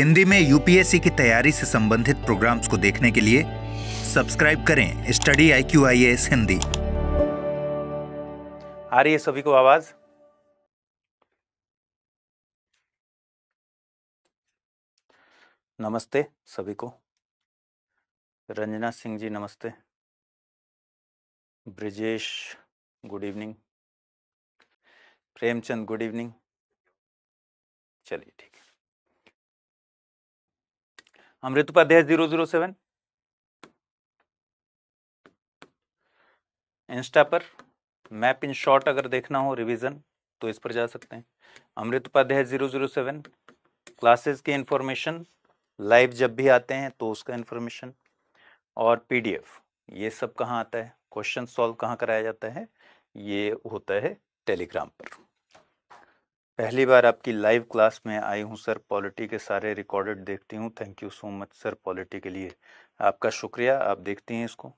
हिंदी में यूपीएससी की तैयारी से संबंधित प्रोग्राम्स को देखने के लिए सब्सक्राइब करें स्टडी आई क्यू आई एस हिंदी आ रही है सभी को आवाज नमस्ते सभी को रंजना सिंह जी नमस्ते Brijesh good evening Premchand good evening चलिए ठीक Amrit Upadhyay zero zero seven Insta पर मैप इन शॉर्ट अगर देखना हो रिवीजन तो इस पर जा सकते हैं Amrit Upadhyay zero zero seven classes की इंफॉर्मेशन लाइव जब भी आते हैं तो उसका इंफॉर्मेशन और पीडीएफ ये सब कहाँ आता है क्वेश्चन सॉल्व कहाँ कराया जाता है ये होता है टेलीग्राम पर पहली बार आपकी लाइव क्लास में आई हूं सर पॉलिटी के सारे रिकॉर्डेड देखती हूं thank you so much sir polity के लिए आपका शुक्रिया आप देखती हैं इसको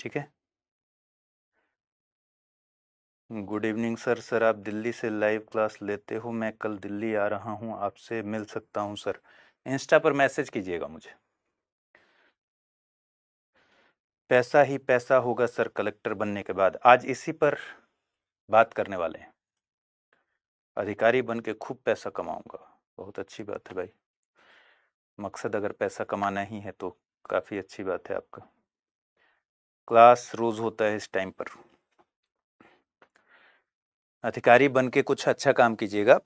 ठीक है गुड इवनिंग सर सर आप दिल्ली से लाइव क्लास लेते हो मैं कल दिल्ली आ रहा हूँ आपसे मिल सकता हूँ सर इंस्टा पर मैसेज कीजिएगा मुझे पैसा ही पैसा होगा सर कलेक्टर बनने के बाद आज इसी पर बात करने वाले हैं अधिकारी बन के खूब पैसा कमाऊंगा बहुत अच्छी बात है भाई मकसद अगर पैसा कमाना ही है तो काफ़ी अच्छी बात है आपका क्लास रोज होता है इस टाइम पर अधिकारी बन के कुछ अच्छा काम कीजिएगा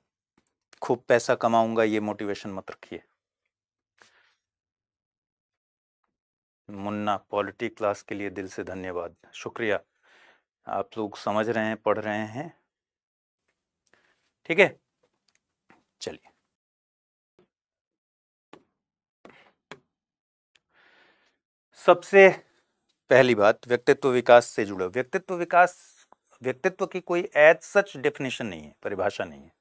खूब पैसा कमाऊंगा ये मोटिवेशन मत रखिए मुन्ना पॉलिटी क्लास के लिए दिल से धन्यवाद शुक्रिया आप लोग समझ रहे हैं पढ़ रहे हैं ठीक है चलिए सबसे पहली बात व्यक्तित्व विकास से जुड़े व्यक्तित्व विकास व्यक्तित्व की कोई एज सच डेफिनेशन नहीं है परिभाषा नहीं है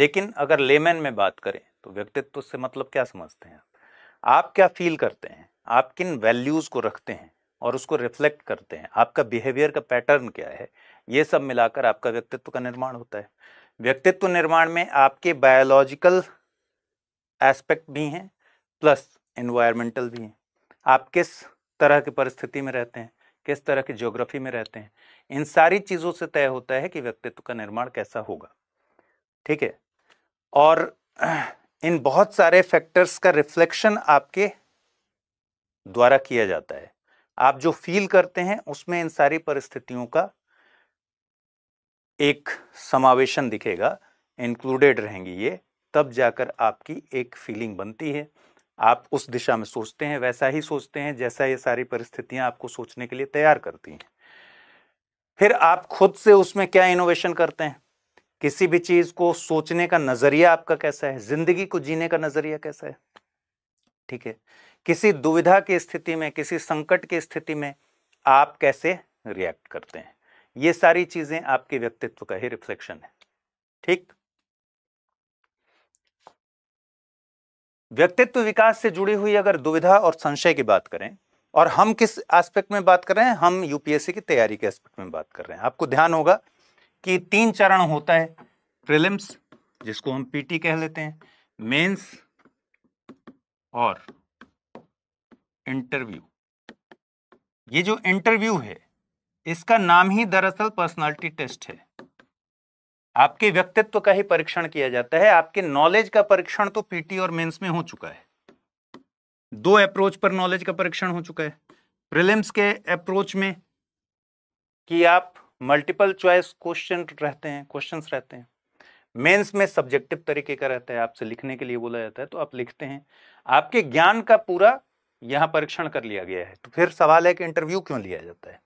लेकिन अगर लेमैन में बात करें तो व्यक्तित्व से मतलब क्या समझते हैं आप क्या फील करते हैं आप किन वैल्यूज़ को रखते हैं और उसको रिफ्लेक्ट करते हैं आपका बिहेवियर का पैटर्न क्या है ये सब मिलाकर आपका व्यक्तित्व का निर्माण होता है व्यक्तित्व निर्माण में आपके बायोलॉजिकल एस्पेक्ट भी हैं प्लस इन्वायरमेंटल भी हैं आप किस तरह की परिस्थिति में रहते हैं किस तरह की ज्योग्राफी में रहते हैं इन सारी चीज़ों से तय होता है कि व्यक्तित्व का निर्माण कैसा होगा ठीक है और इन बहुत सारे फैक्टर्स का रिफ्लेक्शन आपके द्वारा किया जाता है आप जो फील करते हैं उसमें इन सारी परिस्थितियों का एक समावेशन दिखेगा इंक्लूडेड रहेंगी ये तब जाकर आपकी एक फीलिंग बनती है आप उस दिशा में सोचते हैं वैसा ही सोचते हैं जैसा ये सारी परिस्थितियां आपको सोचने के लिए तैयार करती हैं फिर आप खुद से उसमें क्या इनोवेशन करते हैं किसी भी चीज को सोचने का नजरिया आपका कैसा है जिंदगी को जीने का नजरिया कैसा है ठीक है किसी दुविधा की स्थिति में किसी संकट की स्थिति में आप कैसे रिएक्ट करते हैं ये सारी चीजें आपके व्यक्तित्व का ही रिफ्लेक्शन है ठीक व्यक्तित्व विकास से जुड़ी हुई अगर दुविधा और संशय की बात करें और हम किस एस्पेक्ट में बात कर रहे हैं हम यूपीएससी की तैयारी के एस्पेक्ट में बात कर रहे हैं आपको ध्यान होगा कि तीन चरण होता है प्रिलिम्स जिसको हम पीटी कह लेते हैं मेंस और इंटरव्यू ये जो इंटरव्यू है इसका नाम ही दरअसल पर्सनालिटी टेस्ट है आपके व्यक्तित्व का ही परीक्षण किया जाता है आपके नॉलेज का परीक्षण तो पीटी और मेंस में हो चुका है दो अप्रोच पर नॉलेज का परीक्षण हो चुका है प्रिलिम्स के अप्रोच में कि आप मल्टीपल चॉइस क्वेश्चन रहते हैं क्वेश्चंस रहते हैं मेंस में सब्जेक्टिव तरीके का रहता है आपसे लिखने के लिए बोला जाता है तो आप लिखते हैं आपके ज्ञान का पूरा यहाँ परीक्षण कर लिया गया है तो फिर सवाल है कि इंटरव्यू क्यों लिया जाता है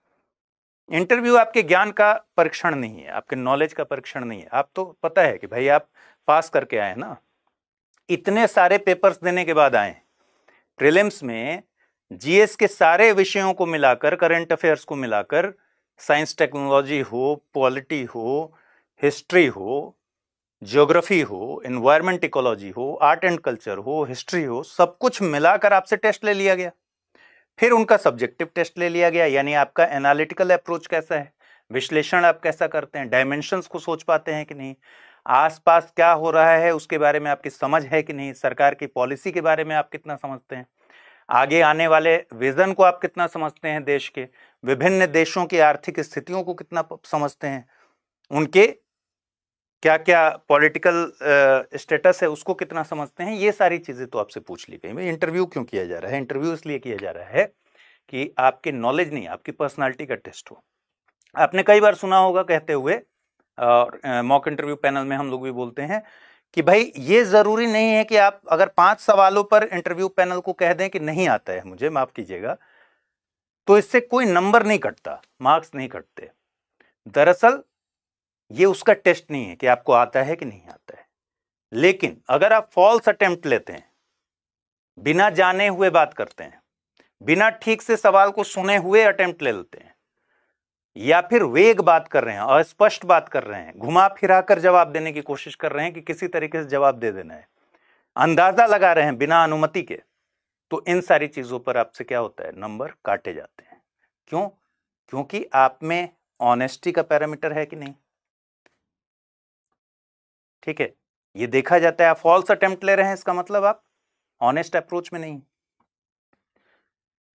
इंटरव्यू आपके ज्ञान का परीक्षण नहीं है आपके नॉलेज का परीक्षण नहीं है आप तो पता है कि भाई आप पास करके आए ना इतने सारे पेपर्स देने के बाद आए प्रिलिम्स में जीएस के सारे विषयों को मिलाकर करंट अफेयर्स को मिलाकर साइंस टेक्नोलॉजी हो पॉलिटी हो हिस्ट्री हो ज्योग्राफी हो इन्वायरमेंट इकोलॉजी हो आर्ट एंड कल्चर हो हिस्ट्री हो सब कुछ मिलाकर आपसे टेस्ट ले लिया गया फिर उनका सब्जेक्टिव टेस्ट ले लिया गया यानी आपका एनालिटिकल अप्रोच कैसा है विश्लेषण आप कैसा करते हैं डायमेंशंस को सोच पाते हैं कि नहीं आसपास क्या हो रहा है उसके बारे में आपकी समझ है कि नहीं सरकार की पॉलिसी के बारे में आप कितना समझते हैं आगे आने वाले विजन को आप कितना समझते हैं देश के विभिन्न देशों की आर्थिक स्थितियों को कितना समझते हैं उनके क्या क्या पॉलिटिकल स्टेटस है उसको कितना समझते हैं ये सारी चीज़ें तो आपसे पूछ ली गई इंटरव्यू क्यों किया जा रहा है इंटरव्यू इसलिए किया जा रहा है कि आपके नॉलेज नहीं आपकी पर्सनालिटी का टेस्ट हो आपने कई बार सुना होगा कहते हुए और मॉक इंटरव्यू पैनल में हम लोग भी बोलते हैं कि भाई ये ज़रूरी नहीं है कि आप अगर पांच सवालों पर इंटरव्यू पैनल को कह दें कि नहीं आता है मुझे माफ़ कीजिएगा तो इससे कोई नंबर नहीं कटता मार्क्स नहीं कटते दरअसल ये उसका टेस्ट नहीं है कि आपको आता है कि नहीं आता है लेकिन अगर आप फॉल्स अटेम्प्ट लेते हैं बिना जाने हुए बात करते हैं बिना ठीक से सवाल को सुने हुए अटेम्प्ट ले लेते हैं या फिर वेग बात कर रहे हैं अस्पष्ट बात कर रहे हैं घुमा फिरा कर जवाब देने की कोशिश कर रहे हैं कि किसी तरीके से जवाब दे देना है अंदाजा लगा रहे हैं बिना अनुमति के तो इन सारी चीज़ों पर आपसे क्या होता है नंबर काटे जाते हैं क्यों क्योंकि आप में ऑनेस्टी का पैरामीटर है कि नहीं ठीक है ये देखा जाता है आप फॉल्स अटेम्प्ट ले रहे हैं इसका मतलब आप ऑनेस्ट अप्रोच में नहीं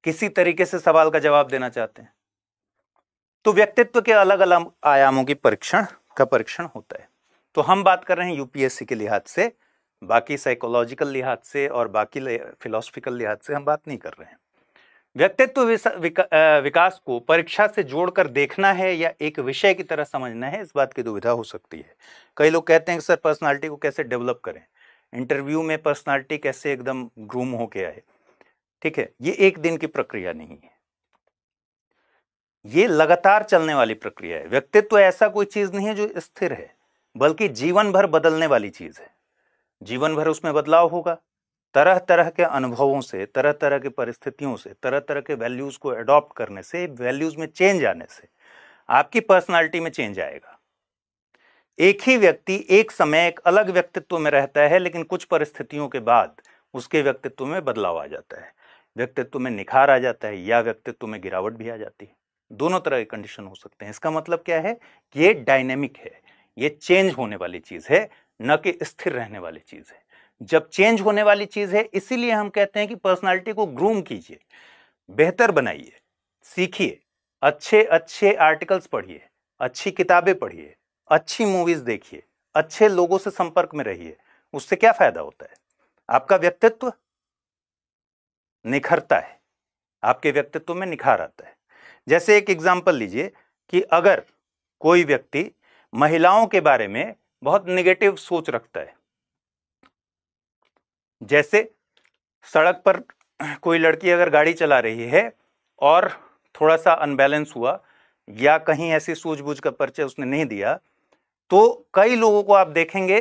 किसी तरीके से सवाल का जवाब देना चाहते हैं तो व्यक्तित्व के अलग अलग आयामों की परीक्षण का परीक्षण होता है तो हम बात कर रहे हैं यूपीएससी के लिहाज से बाकी साइकोलॉजिकल लिहाज से और बाकी फिलोसफिकल लिहाज से हम बात नहीं कर रहे हैं व्यक्तित्व विकास को परीक्षा से जोड़कर देखना है या एक विषय की तरह समझना है इस बात की दुविधा हो सकती है कई लोग कहते हैं कि सर पर्सनालिटी को कैसे डेवलप करें इंटरव्यू में पर्सनालिटी कैसे एकदम ग्रूम होके आए ठीक है ये एक दिन की प्रक्रिया नहीं है ये लगातार चलने वाली प्रक्रिया है व्यक्तित्व तो ऐसा कोई चीज नहीं है जो स्थिर है बल्कि जीवन भर बदलने वाली चीज है जीवन भर उसमें बदलाव होगा तरह तरह के अनुभवों से तरह तरह की परिस्थितियों से तरह तरह के वैल्यूज़ को अडॉप्ट करने से वैल्यूज़ में चेंज आने से आपकी पर्सनालिटी में चेंज आएगा एक ही व्यक्ति एक समय एक अलग व्यक्तित्व में रहता है लेकिन कुछ परिस्थितियों के बाद उसके व्यक्तित्व में बदलाव आ जाता है व्यक्तित्व में निखार आ जाता है या व्यक्तित्व में गिरावट भी आ जाती है दोनों तरह के कंडीशन हो सकते हैं इसका मतलब क्या है ये डायनेमिक है ये चेंज होने वाली चीज़ है न कि स्थिर रहने वाली चीज़ है जब चेंज होने वाली चीज़ है इसीलिए हम कहते हैं कि पर्सनालिटी को ग्रूम कीजिए बेहतर बनाइए सीखिए अच्छे अच्छे आर्टिकल्स पढ़िए अच्छी किताबें पढ़िए अच्छी मूवीज़ देखिए अच्छे लोगों से संपर्क में रहिए उससे क्या फ़ायदा होता है आपका व्यक्तित्व निखरता है आपके व्यक्तित्व में निखार आता है जैसे एक एग्जाम्पल लीजिए कि अगर कोई व्यक्ति महिलाओं के बारे में बहुत निगेटिव सोच रखता है जैसे सड़क पर कोई लड़की अगर गाड़ी चला रही है और थोड़ा सा अनबैलेंस हुआ या कहीं ऐसी सूझबूझ का परिचय उसने नहीं दिया तो कई लोगों को आप देखेंगे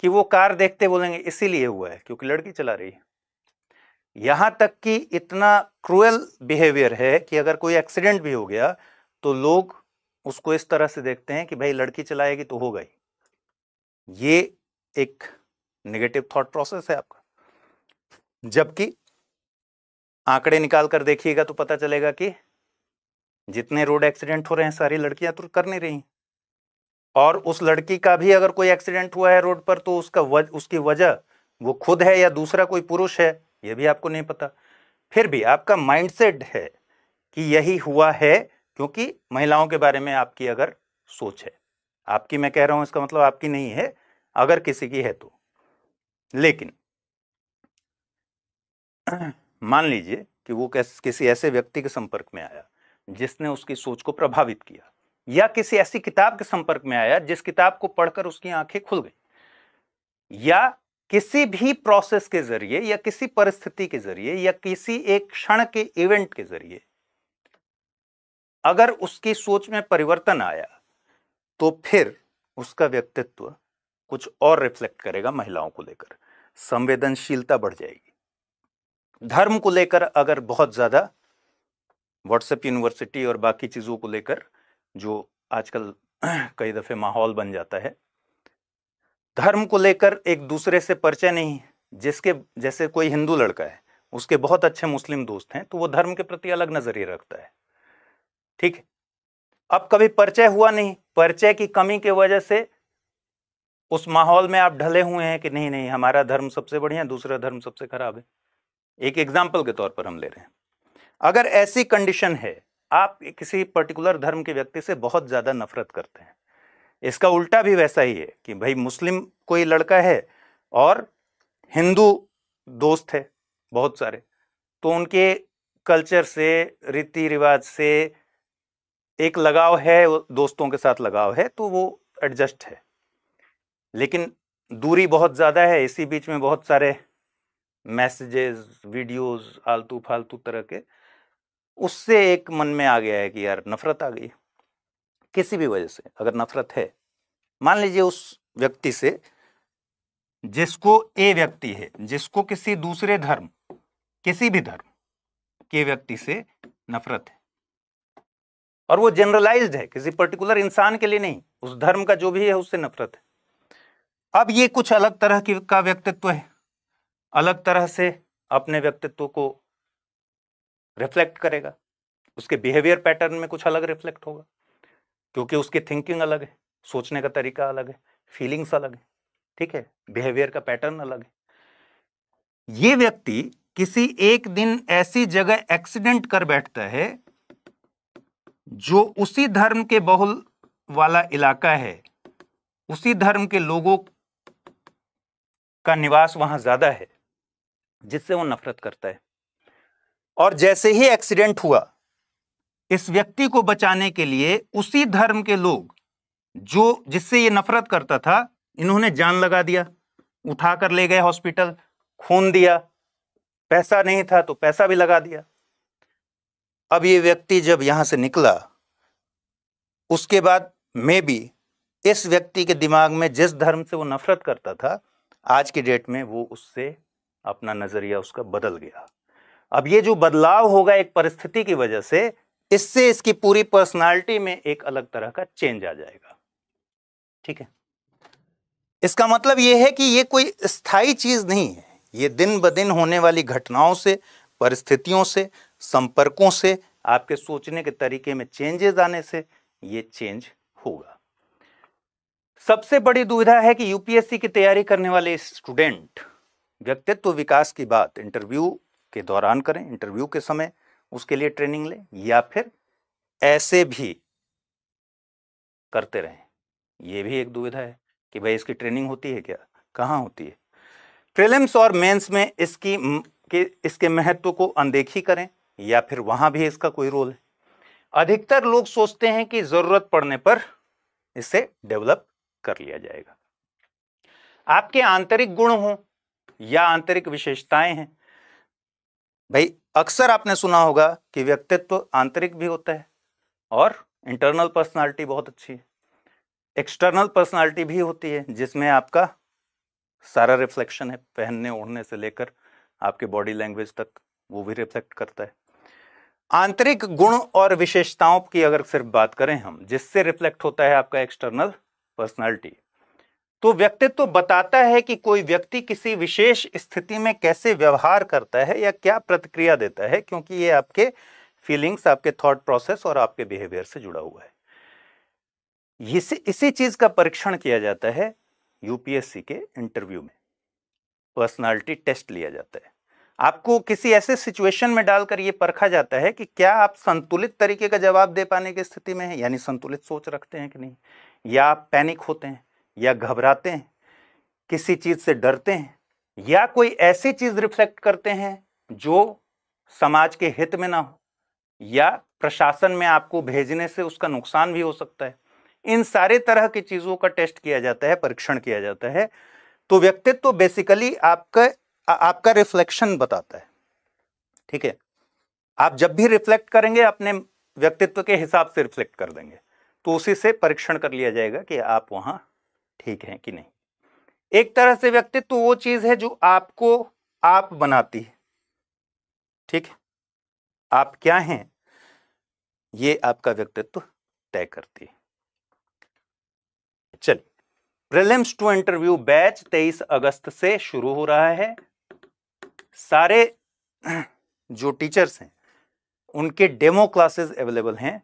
कि वो कार देखते बोलेंगे इसीलिए हुआ है क्योंकि लड़की चला रही है यहाँ तक कि इतना क्रूएल बिहेवियर है कि अगर कोई एक्सीडेंट भी हो गया तो लोग उसको इस तरह से देखते हैं कि भाई लड़की चलाएगी तो हो गई ये एक नेगेटिव थॉट प्रोसेस है आपका जबकि आंकड़े निकाल कर देखिएगा तो पता चलेगा कि जितने रोड एक्सीडेंट हो रहे हैं सारी लड़कियां तो कर नहीं रही और उस लड़की का भी अगर कोई एक्सीडेंट हुआ है रोड पर तो उसका वज, उसकी वजह वो खुद है या दूसरा कोई पुरुष है यह भी आपको नहीं पता फिर भी आपका माइंडसेट है कि यही हुआ है क्योंकि महिलाओं के बारे में आपकी अगर सोच है आपकी मैं कह रहा हूं इसका मतलब आपकी नहीं है अगर किसी की है तो लेकिन मान लीजिए कि वो किसी ऐसे व्यक्ति के संपर्क में आया जिसने उसकी सोच को प्रभावित किया या किसी ऐसी किताब के संपर्क में आया जिस किताब को पढ़कर उसकी आंखें खुल गई या किसी भी प्रोसेस के जरिए या किसी परिस्थिति के जरिए या किसी एक क्षण के इवेंट के जरिए अगर उसकी सोच में परिवर्तन आया तो फिर उसका व्यक्तित्व कुछ और रिफ्लेक्ट करेगा महिलाओं को लेकर संवेदनशीलता बढ़ जाएगी धर्म को लेकर अगर बहुत ज़्यादा व्हाट्सएप यूनिवर्सिटी और बाकी चीज़ों को लेकर जो आजकल कई दफ़े माहौल बन जाता है धर्म को लेकर एक दूसरे से परिचय नहीं जिसके जैसे कोई हिंदू लड़का है उसके बहुत अच्छे मुस्लिम दोस्त हैं तो वो धर्म के प्रति अलग नज़रिए रखता है ठीक है अब कभी परिचय हुआ नहीं परिचय की कमी की वजह से उस माहौल में आप ढले हुए हैं कि नहीं नहीं हमारा धर्म सबसे बढ़िया दूसरा धर्म सबसे खराब है एक एग्जाम्पल के तौर पर हम ले रहे हैं अगर ऐसी कंडीशन है आप किसी पर्टिकुलर धर्म के व्यक्ति से बहुत ज़्यादा नफरत करते हैं इसका उल्टा भी वैसा ही है कि भाई मुस्लिम कोई लड़का है और हिंदू दोस्त है बहुत सारे तो उनके कल्चर से रीति रिवाज से एक लगाव है दोस्तों के साथ लगाव है तो वो एडजस्ट है लेकिन दूरी बहुत ज़्यादा है इसी बीच में बहुत सारे मैसेजेस वीडियोस आलतू फालतू तरह के उससे एक मन में आ गया है कि यार नफरत आ गई किसी भी वजह से अगर नफरत है मान लीजिए उस व्यक्ति से जिसको ए व्यक्ति है जिसको किसी दूसरे धर्म किसी भी धर्म के व्यक्ति से नफरत है और वो जनरलाइज्ड है किसी पर्टिकुलर इंसान के लिए नहीं उस धर्म का जो भी है उससे नफरत है अब ये कुछ अलग तरह की का व्यक्तित्व है अलग तरह से अपने व्यक्तित्व को रिफ्लेक्ट करेगा उसके बिहेवियर पैटर्न में कुछ अलग रिफ्लेक्ट होगा क्योंकि उसकी थिंकिंग अलग है सोचने का तरीका अलग है फीलिंग्स अलग है ठीक है बिहेवियर का पैटर्न अलग है ये व्यक्ति किसी एक दिन ऐसी जगह एक्सीडेंट कर बैठता है जो उसी धर्म के बहुल वाला इलाका है उसी धर्म के लोगों का निवास वहां ज्यादा है जिससे वो नफरत करता है और जैसे ही एक्सीडेंट हुआ इस व्यक्ति को बचाने के लिए उसी धर्म के लोग जो जिससे ये नफरत करता था इन्होंने जान लगा दिया उठा कर ले गए हॉस्पिटल खून दिया पैसा नहीं था तो पैसा भी लगा दिया अब ये व्यक्ति जब यहां से निकला उसके बाद मे भी इस व्यक्ति के दिमाग में जिस धर्म से वो नफरत करता था आज की डेट में वो उससे अपना नजरिया उसका बदल गया अब ये जो बदलाव होगा एक परिस्थिति की वजह से इससे इसकी पूरी पर्सनालिटी में एक अलग तरह का चेंज आ जाएगा ठीक है इसका मतलब यह है कि यह कोई स्थायी चीज नहीं है यह दिन ब दिन होने वाली घटनाओं से परिस्थितियों से संपर्कों से आपके सोचने के तरीके में चेंजेस आने से यह चेंज होगा सबसे बड़ी दुविधा है कि यूपीएससी की तैयारी करने वाले स्टूडेंट व्यक्तित्व विकास की बात इंटरव्यू के दौरान करें इंटरव्यू के समय उसके लिए ट्रेनिंग लें या फिर ऐसे भी करते रहें ये भी एक दुविधा है कि भाई इसकी ट्रेनिंग होती है क्या कहाँ होती है प्रिलिम्स और मेंस में इसकी के इसके महत्व को अनदेखी करें या फिर वहाँ भी इसका कोई रोल है अधिकतर लोग सोचते हैं कि ज़रूरत पड़ने पर इसे डेवलप कर लिया जाएगा आपके आंतरिक गुण हों या आंतरिक विशेषताएं हैं भाई अक्सर आपने सुना होगा कि व्यक्तित्व आंतरिक भी होता है और इंटरनल पर्सनालिटी बहुत अच्छी है एक्सटर्नल पर्सनालिटी भी होती है जिसमें आपका सारा रिफ्लेक्शन है पहनने ओढ़ने से लेकर आपके बॉडी लैंग्वेज तक वो भी रिफ्लेक्ट करता है आंतरिक गुण और विशेषताओं की अगर सिर्फ बात करें हम जिससे रिफ्लेक्ट होता है आपका एक्सटर्नल पर्सनालिटी तो व्यक्तित्व बताता है कि कोई व्यक्ति किसी विशेष स्थिति में कैसे व्यवहार करता है या क्या प्रतिक्रिया देता है क्योंकि ये आपके फीलिंग्स आपके थॉट प्रोसेस और आपके बिहेवियर से जुड़ा हुआ है इसी इसी चीज़ का परीक्षण किया जाता है यूपीएससी के इंटरव्यू में पर्सनालिटी टेस्ट लिया जाता है आपको किसी ऐसे सिचुएशन में डालकर यह परखा जाता है कि क्या आप संतुलित तरीके का जवाब दे पाने की स्थिति में है यानी संतुलित सोच रखते हैं कि नहीं या आप पैनिक होते हैं या घबराते हैं किसी चीज़ से डरते हैं या कोई ऐसी चीज़ रिफ्लेक्ट करते हैं जो समाज के हित में ना हो या प्रशासन में आपको भेजने से उसका नुकसान भी हो सकता है इन सारे तरह की चीज़ों का टेस्ट किया जाता है परीक्षण किया जाता है तो व्यक्तित्व तो बेसिकली आपका आ, आपका रिफ्लेक्शन बताता है ठीक है आप जब भी रिफ्लेक्ट करेंगे अपने व्यक्तित्व के हिसाब से रिफ्लेक्ट कर देंगे तो उसी से परीक्षण कर लिया जाएगा कि आप वहाँ ठीक है कि नहीं एक तरह से व्यक्तित्व वो चीज़ है जो आपको आप बनाती है ठीक है आप क्या हैं ये आपका व्यक्तित्व तय करती है चलिए प्रीलिम्स टू इंटरव्यू बैच 23 अगस्त से शुरू हो रहा है सारे जो टीचर्स हैं उनके डेमो क्लासेस अवेलेबल हैं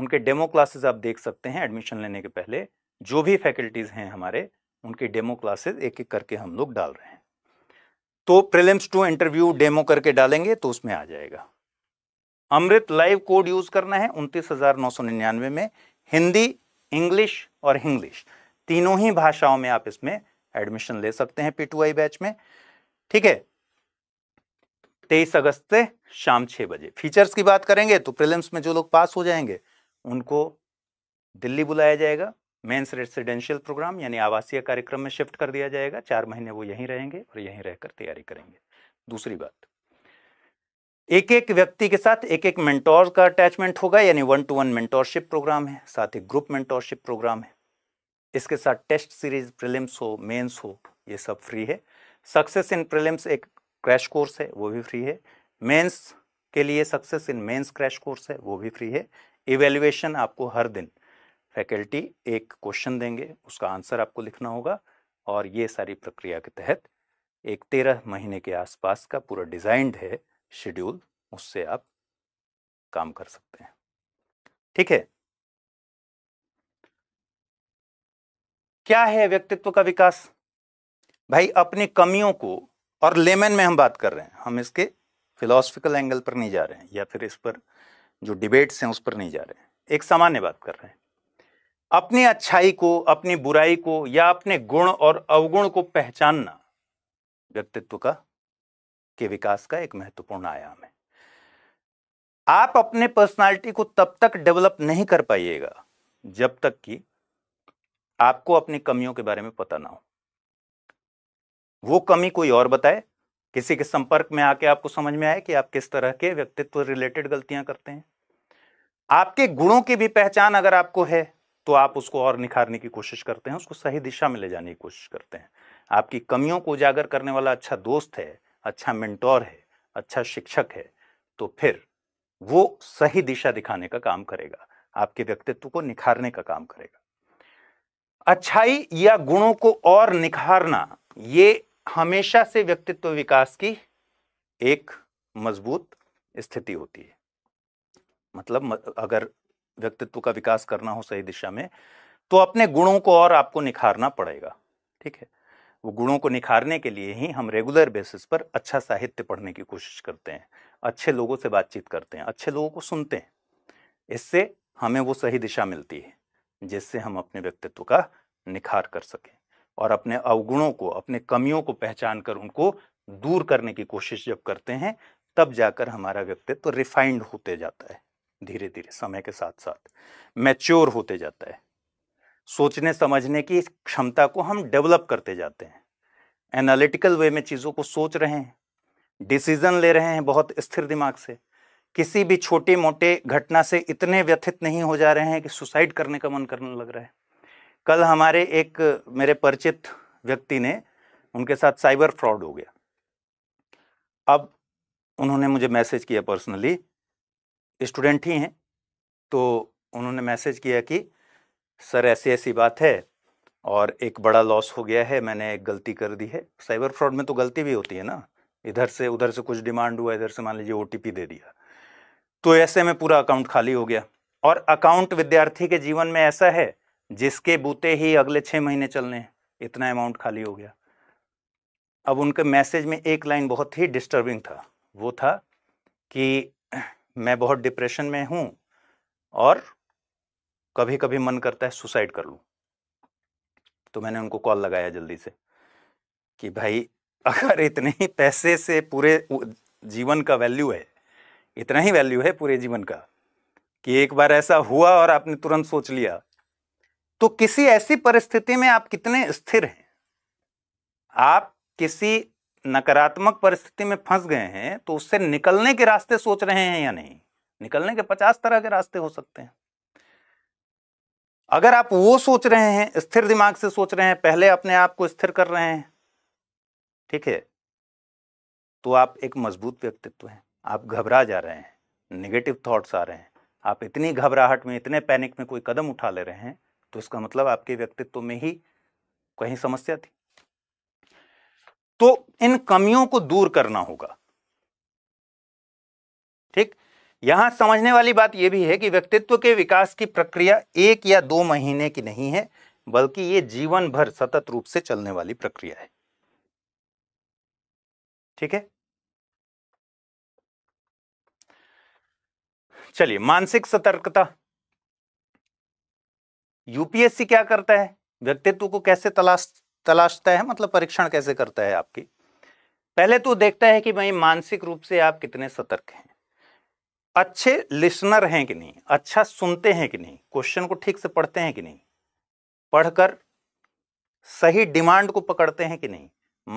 उनके डेमो क्लासेस आप देख सकते हैं एडमिशन लेने के पहले जो भी फैकल्टीज़ हैं हमारे उनकी डेमो क्लासेस एक एक करके हम लोग डाल रहे हैं तो प्रिलिम्स टू इंटरव्यू डेमो करके डालेंगे तो उसमें आ जाएगा अमृत लाइव कोड यूज़ करना है उनतीस हज़ार नौ सौ निन्यानवे में हिंदी इंग्लिश और हिंग्लिश तीनों ही भाषाओं में आप इसमें एडमिशन ले सकते हैं पी टू आई बैच में ठीक है तेईस अगस्त से शाम छह बजे फीचर्स की बात करेंगे तो प्रिलिम्स में जो लोग पास हो जाएंगे उनको दिल्ली बुलाया जाएगा मेंस रेसिडेंशियल प्रोग्राम यानी आवासीय कार्यक्रम में शिफ्ट कर दिया जाएगा चार महीने वो यहीं रहेंगे और यहीं रहकर तैयारी करेंगे दूसरी बात एक एक व्यक्ति के साथ एक एक मेंटोर का अटैचमेंट होगा यानी one to one mentorship programme है साथ ही ग्रुप मेंटोरशिप प्रोग्राम है इसके साथ टेस्ट सीरीज प्रिलिम्स हो मेंस हो ये सब फ्री है सक्सेस इन प्रिलिम्स एक क्रैश कोर्स है वो भी फ्री है मेंस के लिए success in mains crash course है वो भी फ्री है इवेल्युएशन आपको हर दिन फैकल्टी एक क्वेश्चन देंगे उसका आंसर आपको लिखना होगा और ये सारी प्रक्रिया के तहत एक तेरह महीने के आसपास का पूरा डिजाइंड है शेड्यूल उससे आप काम कर सकते हैं ठीक है क्या है व्यक्तित्व का विकास भाई अपनी कमियों को और लेमन में हम बात कर रहे हैं हम इसके फिलोसफिकल एंगल पर नहीं जा रहे हैं या फिर इस पर जो डिबेट्स हैं उस पर नहीं जा रहे हैं एक सामान्य बात कर रहे हैं अपनी अच्छाई को अपनी बुराई को या अपने गुण और अवगुण को पहचानना व्यक्तित्व का के विकास का एक महत्वपूर्ण आयाम है आप अपने पर्सनालिटी को तब तक डेवलप नहीं कर पाइएगा जब तक कि आपको अपनी कमियों के बारे में पता ना हो वो कमी कोई और बताए किसी के संपर्क में आके आपको समझ में आए कि आप किस तरह के व्यक्तित्व रिलेटेड गलतियां करते हैं आपके गुणों की भी पहचान अगर आपको है तो आप उसको और निखारने की कोशिश करते हैं उसको सही दिशा में ले जाने की कोशिश करते हैं आपकी कमियों को उजागर करने वाला अच्छा दोस्त है अच्छा मेंटोर है अच्छा शिक्षक है तो फिर वो सही दिशा दिखाने का काम करेगा आपके व्यक्तित्व को निखारने का काम करेगा अच्छाई या गुणों को और निखारना ये हमेशा से व्यक्तित्व विकास की एक मजबूत स्थिति होती है मतलब अगर व्यक्तित्व का विकास करना हो सही दिशा में तो अपने गुणों को और आपको निखारना पड़ेगा ठीक है वो गुणों को निखारने के लिए ही हम रेगुलर बेसिस पर अच्छा साहित्य पढ़ने की कोशिश करते हैं अच्छे लोगों से बातचीत करते हैं अच्छे लोगों को सुनते हैं इससे हमें वो सही दिशा मिलती है जिससे हम अपने व्यक्तित्व का निखार कर सकें और अपने अवगुणों को अपने कमियों को पहचान कर उनको दूर करने की कोशिश जब करते हैं तब जाकर हमारा व्यक्तित्व रिफाइंड होते जाता है धीरे धीरे समय के साथ साथ मैच्योर होते जाता है सोचने समझने की क्षमता को हम डेवलप करते जाते हैं एनालिटिकल वे में चीज़ों को सोच रहे हैं डिसीजन ले रहे हैं बहुत स्थिर दिमाग से किसी भी छोटे मोटे घटना से इतने व्यथित नहीं हो जा रहे हैं कि सुसाइड करने का मन करने लग रहा है कल हमारे एक मेरे परिचित व्यक्ति ने उनके साथ साइबर फ्रॉड हो गया अब उन्होंने मुझे मैसेज किया पर्सनली स्टूडेंट ही हैं तो उन्होंने मैसेज किया कि सर ऐसी ऐसी बात है और एक बड़ा लॉस हो गया है मैंने एक गलती कर दी है साइबर फ्रॉड में तो गलती भी होती है ना इधर से उधर से कुछ डिमांड हुआ इधर से मान लीजिए ओ दे दिया तो ऐसे में पूरा अकाउंट खाली हो गया और अकाउंट विद्यार्थी के जीवन में ऐसा है जिसके बूते ही अगले छः महीने चलने हैं इतना अमाउंट खाली हो गया अब उनके मैसेज में एक लाइन बहुत ही डिस्टर्बिंग था वो था कि मैं बहुत डिप्रेशन में हूं और कभी कभी मन करता है सुसाइड कर लू तो मैंने उनको कॉल लगाया जल्दी से कि भाई अगर इतने ही पैसे से पूरे जीवन का वैल्यू है इतना ही वैल्यू है पूरे जीवन का कि एक बार ऐसा हुआ और आपने तुरंत सोच लिया तो किसी ऐसी परिस्थिति में आप कितने स्थिर हैं आप किसी नकारात्मक परिस्थिति में फंस गए हैं तो उससे निकलने के रास्ते सोच रहे हैं या नहीं निकलने के पचास तरह के रास्ते हो सकते हैं अगर आप वो सोच रहे हैं स्थिर दिमाग से सोच रहे हैं पहले अपने आप को स्थिर कर रहे हैं ठीक है तो आप एक मजबूत व्यक्तित्व हैं आप घबरा जा रहे हैं निगेटिव थॉट्स आ रहे हैं आप इतनी घबराहट में इतने पैनिक में कोई कदम उठा ले रहे हैं तो इसका मतलब आपके व्यक्तित्व में ही कहीं समस्या थी तो इन कमियों को दूर करना होगा ठीक यहां समझने वाली बात यह भी है कि व्यक्तित्व के विकास की प्रक्रिया एक या दो महीने की नहीं है बल्कि ये जीवन भर सतत रूप से चलने वाली प्रक्रिया है ठीक है चलिए मानसिक सतर्कता यूपीएससी क्या करता है व्यक्तित्व को कैसे तलाश तलाशता है मतलब परीक्षण कैसे करता है आपकी पहले तो देखता है कि भाई मानसिक रूप से आप कितने सतर्क हैं अच्छे लिसनर हैं कि नहीं अच्छा सुनते हैं कि नहीं क्वेश्चन को ठीक से पढ़ते हैं कि नहीं पढ़कर सही डिमांड को पकड़ते हैं कि नहीं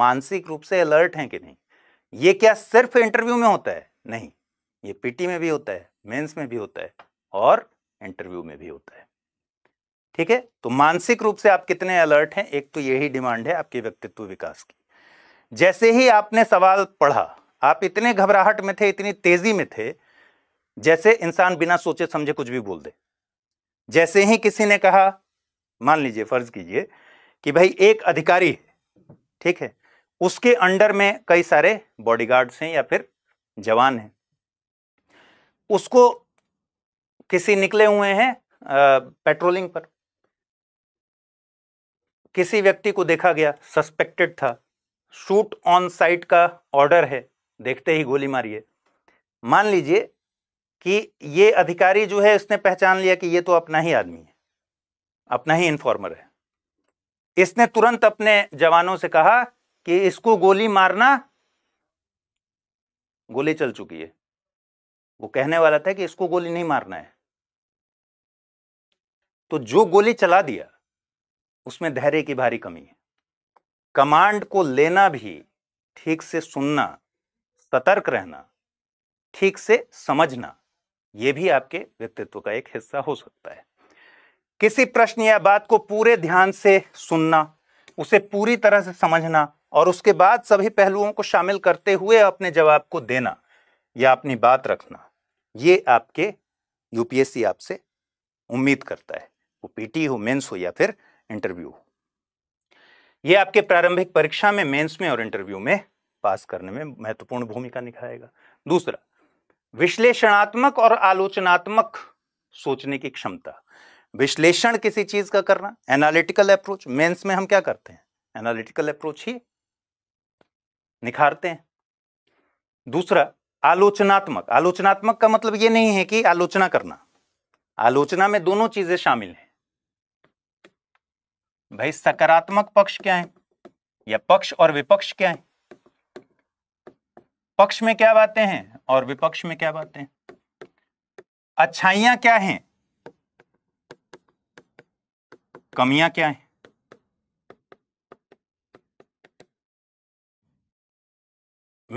मानसिक रूप से अलर्ट हैं कि नहीं ये क्या सिर्फ इंटरव्यू में होता है नहीं ये पीटी में भी होता है मेंस में भी होता है और इंटरव्यू में भी होता है ठीक है तो मानसिक रूप से आप कितने अलर्ट हैं एक तो यही डिमांड है आपके व्यक्तित्व विकास की जैसे ही आपने सवाल पढ़ा आप इतने घबराहट में थे इतनी तेजी में थे जैसे इंसान बिना सोचे समझे कुछ भी बोल दे जैसे ही किसी ने कहा मान लीजिए फर्ज कीजिए कि भाई एक अधिकारी है ठीक है उसके अंडर में कई सारे बॉडीगार्ड्स हैं या फिर जवान हैं उसको किसी निकले हुए हैं पेट्रोलिंग पर किसी व्यक्ति को देखा गया सस्पेक्टेड था शूट ऑन साइट का ऑर्डर है देखते ही गोली मारिए मान लीजिए कि ये अधिकारी जो है इसने पहचान लिया कि ये तो अपना ही आदमी है अपना ही इन्फॉर्मर है इसने तुरंत अपने जवानों से कहा कि इसको गोली मारना गोली चल चुकी है वो कहने वाला था कि इसको गोली नहीं मारना है तो जो गोली चला दिया उसमें धैर्य की भारी कमी है कमांड को लेना भी ठीक से सुनना सतर्क रहना ठीक से समझना ये भी आपके व्यक्तित्व का एक हिस्सा हो सकता है किसी प्रश्न या बात को पूरे ध्यान से सुनना उसे पूरी तरह से समझना और उसके बाद सभी पहलुओं को शामिल करते हुए अपने जवाब को देना या अपनी बात रखना ये आपके यूपीएससी आपसे उम्मीद करता है वो पीटी हो मेंस हो या फिर इंटरव्यू ये आपके प्रारंभिक परीक्षा में मेंस में और इंटरव्यू में पास करने में महत्वपूर्ण भूमिका निभाएगा दूसरा विश्लेषणात्मक और आलोचनात्मक सोचने की क्षमता विश्लेषण किसी चीज का करना एनालिटिकल अप्रोच मेंस में हम क्या करते हैं एनालिटिकल अप्रोच ही निखारते हैं दूसरा आलोचनात्मक आलोचनात्मक का मतलब यह नहीं है कि आलोचना करना आलोचना में दोनों चीजें शामिल हैं भाई सकारात्मक पक्ष क्या है या पक्ष और विपक्ष क्या है पक्ष में क्या बातें हैं और विपक्ष में क्या बातें अच्छाइयां क्या हैं कमियां क्या हैं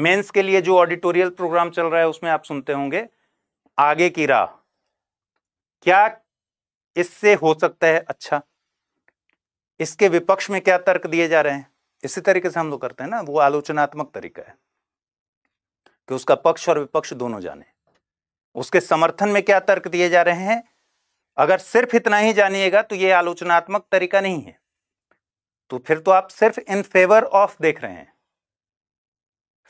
मेंस के लिए जो ऑडिटोरियल प्रोग्राम चल रहा है उसमें आप सुनते होंगे आगे की राह क्या इससे हो सकता है अच्छा इसके विपक्ष में क्या तर्क दिए जा रहे हैं इसी तरीके से हम लोग करते हैं ना वो आलोचनात्मक तरीका है कि उसका पक्ष और विपक्ष दोनों जाने उसके समर्थन में क्या तर्क दिए जा रहे हैं अगर सिर्फ इतना ही जानिएगा तो ये आलोचनात्मक तरीका नहीं है तो फिर तो आप सिर्फ इन फेवर ऑफ देख रहे हैं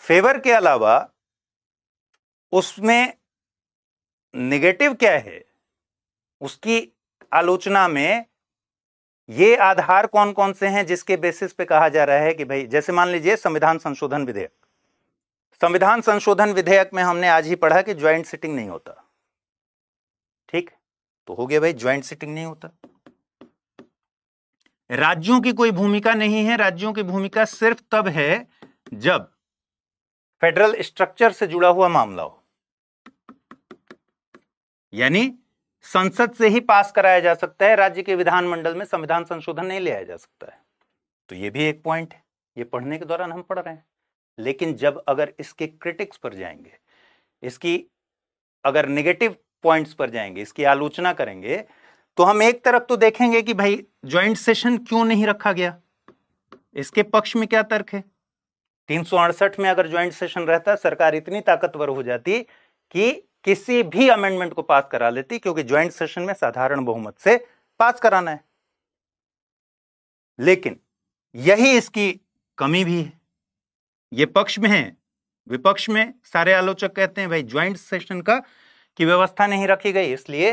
फेवर के अलावा उसमें निगेटिव क्या है उसकी आलोचना में ये आधार कौन कौन से हैं जिसके बेसिस पे कहा जा रहा है कि भाई जैसे मान लीजिए संविधान संशोधन विधेयक संविधान संशोधन विधेयक में हमने आज ही पढ़ा कि ज्वाइंट सिटिंग नहीं होता ठीक तो हो गया भाई ज्वाइंट सिटिंग नहीं होता राज्यों की कोई भूमिका नहीं है राज्यों की भूमिका सिर्फ तब है जब फेडरल स्ट्रक्चर से जुड़ा हुआ मामला हो यानी संसद से ही पास कराया जा सकता है राज्य के विधानमंडल में संविधान संशोधन नहीं लिया जा सकता है तो ये भी एक पॉइंट है ये पढ़ने के दौरान हम पढ़ रहे हैं लेकिन जब अगर इसके क्रिटिक्स पर जाएंगे इसकी अगर निगेटिव पॉइंट्स पर जाएंगे इसकी आलोचना करेंगे तो हम एक तरफ तो देखेंगे कि भाई ज्वाइंट सेशन क्यों नहीं रखा गया इसके पक्ष में क्या तर्क है तीन में अगर ज्वाइंट सेशन रहता सरकार इतनी ताकतवर हो जाती कि किसी भी अमेंडमेंट को पास करा लेती क्योंकि ज्वाइंट सेशन में साधारण बहुमत से पास कराना है लेकिन यही इसकी कमी भी है ये पक्ष में है विपक्ष में सारे आलोचक कहते हैं भाई ज्वाइंट सेशन का की व्यवस्था नहीं रखी गई इसलिए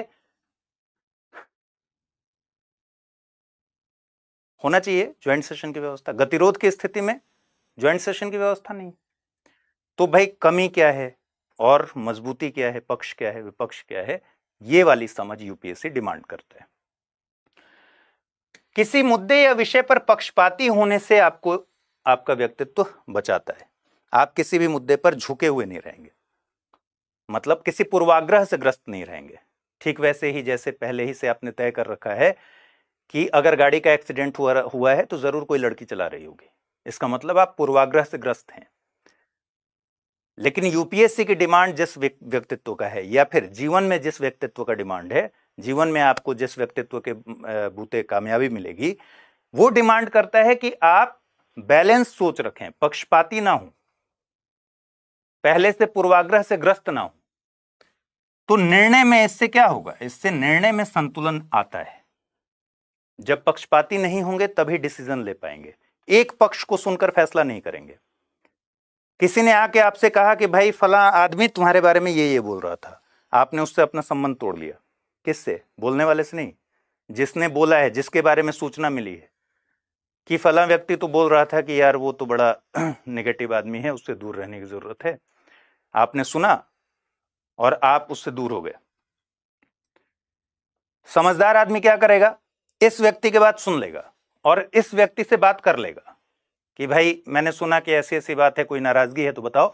होना चाहिए ज्वाइंट सेशन की व्यवस्था गतिरोध की स्थिति में ज्वाइंट सेशन की व्यवस्था नहीं तो भाई कमी क्या है और मजबूती क्या है पक्ष क्या है विपक्ष क्या है ये वाली समझ यूपीएससी डिमांड करते हैं किसी मुद्दे या विषय पर पक्षपाती होने से आपको आपका व्यक्तित्व बचाता है आप किसी भी मुद्दे पर झुके हुए नहीं रहेंगे मतलब किसी पूर्वाग्रह से ग्रस्त नहीं रहेंगे ठीक वैसे ही जैसे पहले ही से आपने तय कर रखा है कि अगर गाड़ी का एक्सीडेंट हुआ हुआ है तो ज़रूर कोई लड़की चला रही होगी इसका मतलब आप पूर्वाग्रह से ग्रस्त हैं लेकिन यूपीएससी की डिमांड जिस व्यक्तित्व का है या फिर जीवन में जिस व्यक्तित्व का डिमांड है जीवन में आपको जिस व्यक्तित्व के बूते कामयाबी मिलेगी वो डिमांड करता है कि आप बैलेंस सोच रखें पक्षपाती ना हो पहले से पूर्वाग्रह से ग्रस्त ना हो तो निर्णय में इससे क्या होगा इससे निर्णय में संतुलन आता है जब पक्षपाती नहीं होंगे तभी डिसीजन ले पाएंगे एक पक्ष को सुनकर फैसला नहीं करेंगे किसी ने आके आपसे कहा कि भाई फला आदमी तुम्हारे बारे में ये ये बोल रहा था आपने उससे अपना संबंध तोड़ लिया किससे बोलने वाले से नहीं जिसने बोला है जिसके बारे में सूचना मिली है कि फला व्यक्ति तो बोल रहा था कि यार वो तो बड़ा निगेटिव आदमी है उससे दूर रहने की ज़रूरत है आपने सुना और आप उससे दूर हो गए समझदार आदमी क्या करेगा इस व्यक्ति के बात सुन लेगा और इस व्यक्ति से बात कर लेगा कि भाई मैंने सुना कि ऐसी ऐसी बात है कोई नाराज़गी है तो बताओ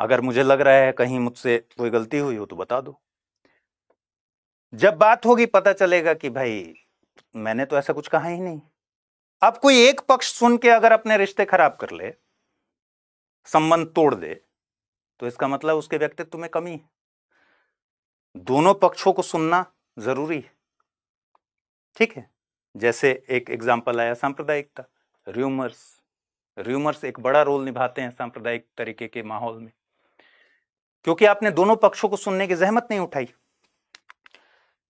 अगर मुझे लग रहा है कहीं मुझसे कोई गलती हुई हो तो बता दो जब बात होगी पता चलेगा कि भाई मैंने तो ऐसा कुछ कहा ही नहीं अब कोई एक पक्ष सुन के अगर अपने रिश्ते खराब कर ले संबंध तोड़ दे तो इसका मतलब उसके व्यक्तित्व में कमी है दोनों पक्षों को सुनना जरूरी है ठीक है जैसे एक एग्जाम्पल आया सांप्रदायिकता र्यूमर्स र्यूमर्स एक बड़ा रोल निभाते हैं सांप्रदायिक तरीके के माहौल में क्योंकि आपने दोनों पक्षों को सुनने की जहमत नहीं उठाई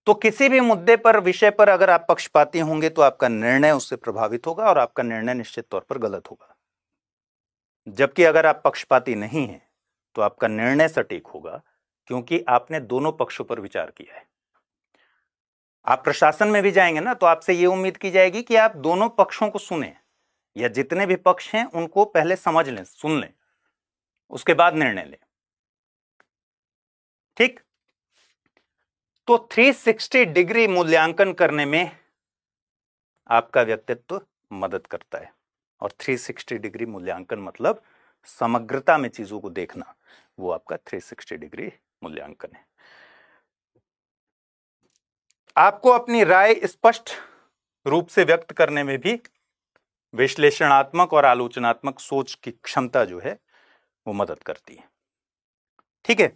तो किसी भी मुद्दे पर विषय पर अगर आप पक्षपाती होंगे तो आपका निर्णय उससे प्रभावित होगा और आपका निर्णय निश्चित तौर पर गलत होगा जबकि अगर आप पक्षपाती नहीं हैं तो आपका निर्णय सटीक होगा क्योंकि आपने दोनों पक्षों पर विचार किया है आप प्रशासन में भी जाएंगे ना तो आपसे ये उम्मीद की जाएगी कि आप दोनों पक्षों को सुने या जितने भी पक्ष हैं उनको पहले समझ लें सुन लें उसके बाद निर्णय लें ठीक तो 360 डिग्री मूल्यांकन करने में आपका व्यक्तित्व मदद करता है और 360 डिग्री मूल्यांकन मतलब समग्रता में चीजों को देखना वो आपका 360 डिग्री मूल्यांकन है आपको अपनी राय स्पष्ट रूप से व्यक्त करने में भी विश्लेषणात्मक और आलोचनात्मक सोच की क्षमता जो है वो मदद करती है ठीक है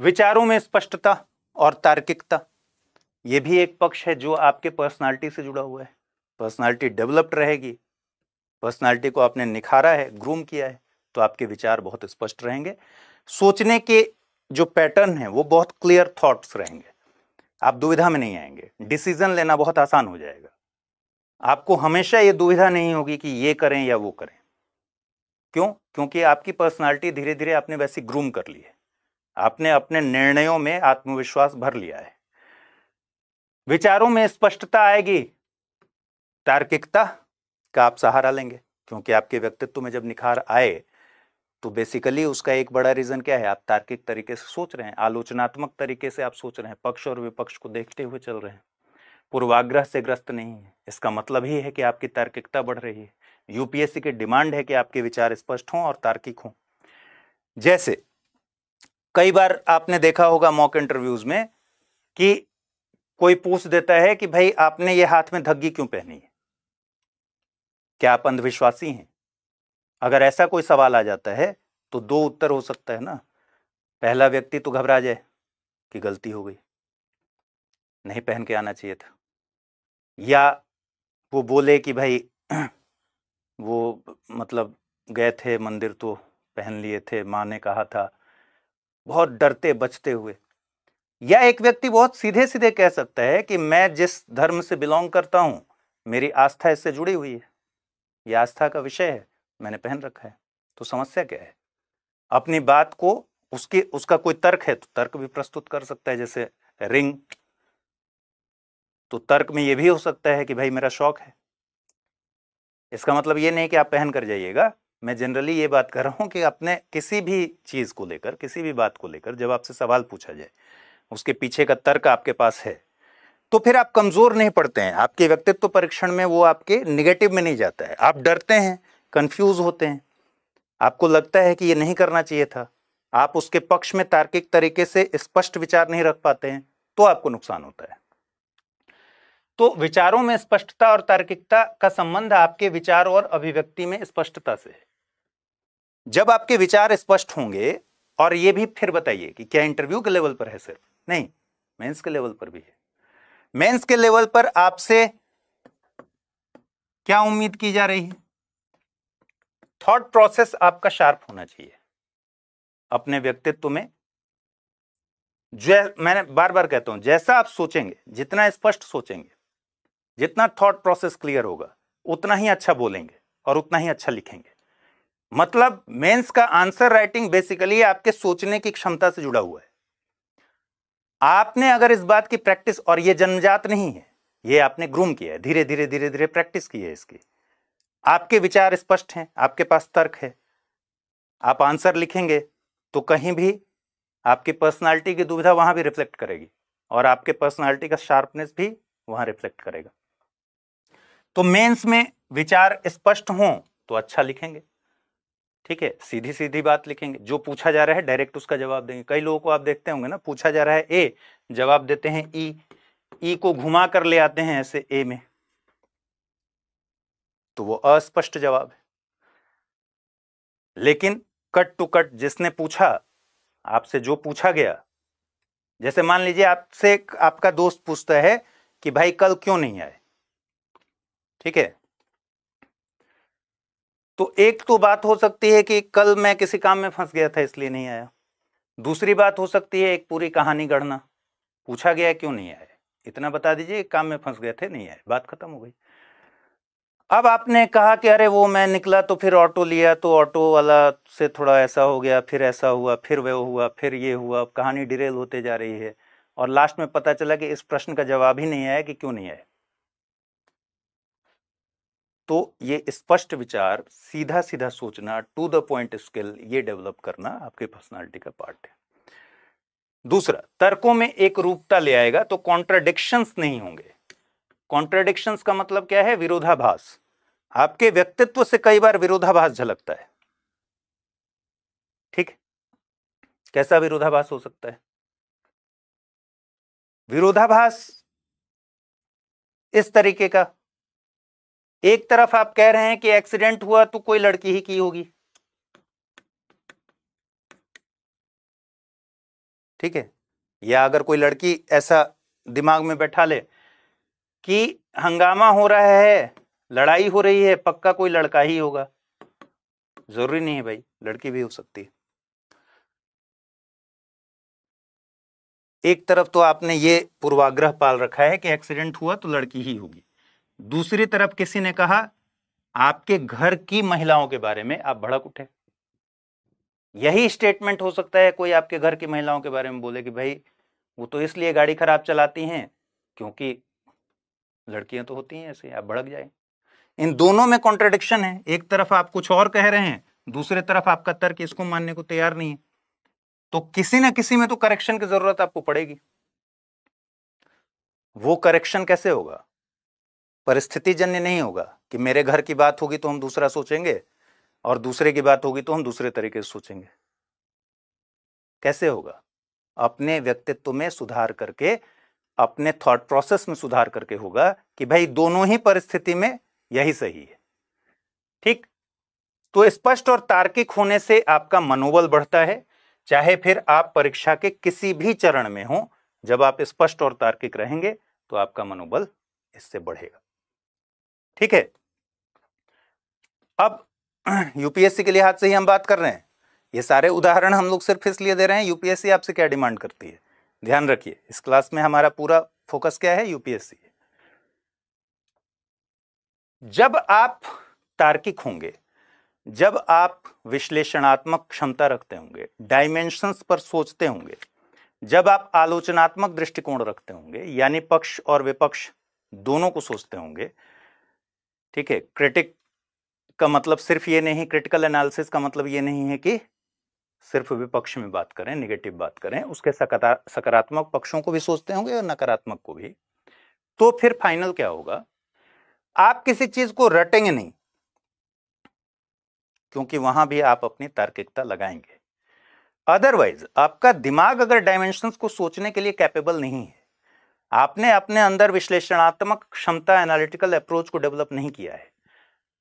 विचारों में स्पष्टता और तार्किकता ये भी एक पक्ष है जो आपके पर्सनालिटी से जुड़ा हुआ है पर्सनालिटी डेवलप्ड रहेगी पर्सनालिटी को आपने निखारा है ग्रूम किया है तो आपके विचार बहुत स्पष्ट रहेंगे सोचने के जो पैटर्न है वो बहुत क्लियर थॉट्स रहेंगे आप दुविधा में नहीं आएंगे डिसीजन लेना बहुत आसान हो जाएगा आपको हमेशा ये दुविधा नहीं होगी कि ये करें या वो करें क्यों क्योंकि आपकी पर्सनालिटी धीरे धीरे आपने वैसी ग्रूम कर ली है आपने अपने निर्णयों में आत्मविश्वास भर लिया है विचारों में स्पष्टता आएगी तार्किकता का आप सहारा लेंगे क्योंकि आपके व्यक्तित्व में जब निखार आए तो बेसिकली उसका एक बड़ा रीजन क्या है आप तार्किक तरीके से सोच रहे हैं आलोचनात्मक तरीके से आप सोच रहे हैं पक्ष और विपक्ष को देखते हुए चल रहे हैं पूर्वाग्रह से ग्रस्त नहीं है इसका मतलब ही है कि आपकी तार्किकता बढ़ रही है यूपीएससी की डिमांड है कि आपके विचार स्पष्ट हों और तार्किक हों जैसे कई बार आपने देखा होगा मॉक इंटरव्यूज में कि कोई पूछ देता है कि भाई आपने ये हाथ में धग्गी क्यों पहनी है क्या आप अंधविश्वासी हैं अगर ऐसा कोई सवाल आ जाता है तो दो उत्तर हो सकता है ना पहला व्यक्ति तो घबरा जाए कि गलती हो गई नहीं पहन के आना चाहिए था या वो बोले कि भाई वो मतलब गए थे मंदिर तो पहन लिए थे माँ ने कहा था बहुत डरते बचते हुए या एक व्यक्ति बहुत सीधे सीधे कह सकता है कि मैं जिस धर्म से बिलोंग करता हूँ मेरी आस्था इससे जुड़ी हुई है यह आस्था का विषय है मैंने पहन रखा है तो समस्या क्या है अपनी बात को उसके उसका कोई तर्क है तो तर्क भी प्रस्तुत कर सकता है जैसे रिंग तो तर्क में यह भी हो सकता है कि भाई मेरा शौक है इसका मतलब ये नहीं कि आप पहन कर जाइएगा मैं जनरली ये बात कर रहा हूं कि अपने किसी भी चीज़ को लेकर किसी भी बात को लेकर जब आपसे सवाल पूछा जाए उसके पीछे का तर्क आपके पास है तो फिर आप कमज़ोर नहीं पड़ते हैं आपके व्यक्तित्व परीक्षण में वो आपके निगेटिव में नहीं जाता है आप डरते हैं कंफ्यूज होते हैं आपको लगता है कि ये नहीं करना चाहिए था आप उसके पक्ष में तार्किक तरीके से स्पष्ट विचार नहीं रख पाते हैं तो आपको नुकसान होता है तो विचारों में स्पष्टता और तार्किकता का संबंध आपके विचार और अभिव्यक्ति में स्पष्टता से है जब आपके विचार स्पष्ट होंगे और ये भी फिर बताइए कि क्या इंटरव्यू के लेवल पर है सिर्फ नहीं मेंस के लेवल पर भी है मेंस के लेवल पर आपसे क्या उम्मीद की जा रही है थॉट प्रोसेस आपका शार्प होना चाहिए अपने व्यक्तित्व में जो मैंने बार बार कहता हूं जैसा आप सोचेंगे जितना स्पष्ट सोचेंगे जितना थॉट प्रोसेस क्लियर होगा उतना ही अच्छा बोलेंगे और उतना ही अच्छा लिखेंगे मतलब मेंस का आंसर राइटिंग बेसिकली आपके सोचने की क्षमता से जुड़ा हुआ है आपने अगर इस बात की प्रैक्टिस और ये जन्मजात नहीं है ये आपने ग्रूम किया है धीरे धीरे धीरे धीरे प्रैक्टिस की है इसकी आपके विचार स्पष्ट हैं आपके पास तर्क है आप आंसर लिखेंगे तो कहीं भी आपकी पर्सनालिटी की दुविधा वहां भी रिफ्लेक्ट करेगी और आपके पर्सनालिटी का शार्पनेस भी वहां रिफ्लेक्ट करेगा तो मेंस में विचार स्पष्ट हो तो अच्छा लिखेंगे ठीक है सीधी सीधी बात लिखेंगे जो पूछा जा रहा है डायरेक्ट उसका जवाब देंगे कई लोगों को आप देखते होंगे ना पूछा जा रहा है ए जवाब देते हैं ई ई को घुमा कर ले आते हैं ऐसे ए में तो वो अस्पष्ट जवाब है लेकिन कट टू कट जिसने पूछा आपसे जो पूछा गया जैसे मान लीजिए आपसे आपका दोस्त पूछता है कि भाई कल क्यों नहीं आए ठीक है तो एक तो बात हो सकती है कि कल मैं किसी काम में फंस गया था इसलिए नहीं आया दूसरी बात हो सकती है एक पूरी कहानी गढ़ना पूछा गया क्यों नहीं आया इतना बता दीजिए काम में फंस गए थे नहीं आए बात खत्म हो गई अब आपने कहा कि अरे वो मैं निकला तो फिर ऑटो लिया तो ऑटो वाला से थोड़ा ऐसा हो गया फिर ऐसा हुआ फिर वह हुआ फिर ये हुआ अब कहानी डिरेल होते जा रही है और लास्ट में पता चला कि इस प्रश्न का जवाब ही नहीं आया कि क्यों नहीं आया तो ये स्पष्ट विचार सीधा सीधा सोचना टू द पॉइंट स्किल ये डेवलप करना आपके पर्सनालिटी का पार्ट है दूसरा तर्कों में एक रूपता ले आएगा तो कॉन्ट्राडिक्शंस नहीं होंगे कॉन्ट्रेडिक्शन का मतलब क्या है विरोधाभास आपके व्यक्तित्व से कई बार विरोधाभास झलकता है ठीक कैसा विरोधाभास हो सकता है विरोधाभास इस तरीके का एक तरफ आप कह रहे हैं कि एक्सीडेंट हुआ तो कोई लड़की ही की होगी ठीक है या अगर कोई लड़की ऐसा दिमाग में बैठा ले कि हंगामा हो रहा है लड़ाई हो रही है पक्का कोई लड़का ही होगा जरूरी नहीं है भाई लड़की भी हो सकती है एक तरफ तो आपने ये पूर्वाग्रह पाल रखा है कि एक्सीडेंट हुआ तो लड़की ही होगी दूसरी तरफ किसी ने कहा आपके घर की महिलाओं के बारे में आप भड़क उठे यही स्टेटमेंट हो सकता है कोई आपके घर की महिलाओं के बारे में बोले कि भाई वो तो इसलिए गाड़ी खराब चलाती हैं क्योंकि लड़कियां तो होती हैं ऐसे आप भड़क जाए इन दोनों में कॉन्ट्रेडिक्शन है एक तरफ आप कुछ और कह रहे हैं दूसरे तरफ आपका तर्क इसको मानने को तैयार नहीं है तो किसी ना किसी में तो करेक्शन की जरूरत आपको पड़ेगी वो करेक्शन कैसे होगा परिस्थिति जन्य नहीं होगा कि मेरे घर की बात होगी तो हम दूसरा सोचेंगे और दूसरे की बात होगी तो हम दूसरे तरीके से सोचेंगे कैसे होगा अपने व्यक्तित्व में सुधार करके अपने थॉट प्रोसेस में सुधार करके होगा कि भाई दोनों ही परिस्थिति में यही सही है ठीक तो स्पष्ट और तार्किक होने से आपका मनोबल बढ़ता है चाहे फिर आप परीक्षा के किसी भी चरण में हो जब आप स्पष्ट और तार्किक रहेंगे तो आपका मनोबल इससे बढ़ेगा ठीक है अब यूपीएससी के लिहाज से ही हम बात कर रहे हैं ये सारे उदाहरण हम लोग सिर्फ इसलिए दे रहे हैं यूपीएससी आपसे क्या डिमांड करती है ध्यान रखिए इस क्लास में हमारा पूरा फोकस क्या है यूपीएससी जब आप तार्किक होंगे जब आप विश्लेषणात्मक क्षमता रखते होंगे डायमेंशंस पर सोचते होंगे जब आप आलोचनात्मक दृष्टिकोण रखते होंगे यानी पक्ष और विपक्ष दोनों को सोचते होंगे ठीक है क्रिटिक का मतलब सिर्फ ये नहीं क्रिटिकल एनालिसिस का मतलब ये नहीं है कि सिर्फ विपक्ष में बात करें निगेटिव बात करें उसके सकारात्मक पक्षों को भी सोचते होंगे और नकारात्मक को भी तो फिर फाइनल क्या होगा आप किसी चीज को रटेंगे नहीं क्योंकि वहां भी आप अपनी तार्किकता लगाएंगे अदरवाइज आपका दिमाग अगर डायमेंशंस को सोचने के लिए कैपेबल नहीं है आपने अपने अंदर विश्लेषणात्मक क्षमता एनालिटिकल अप्रोच को डेवलप नहीं किया है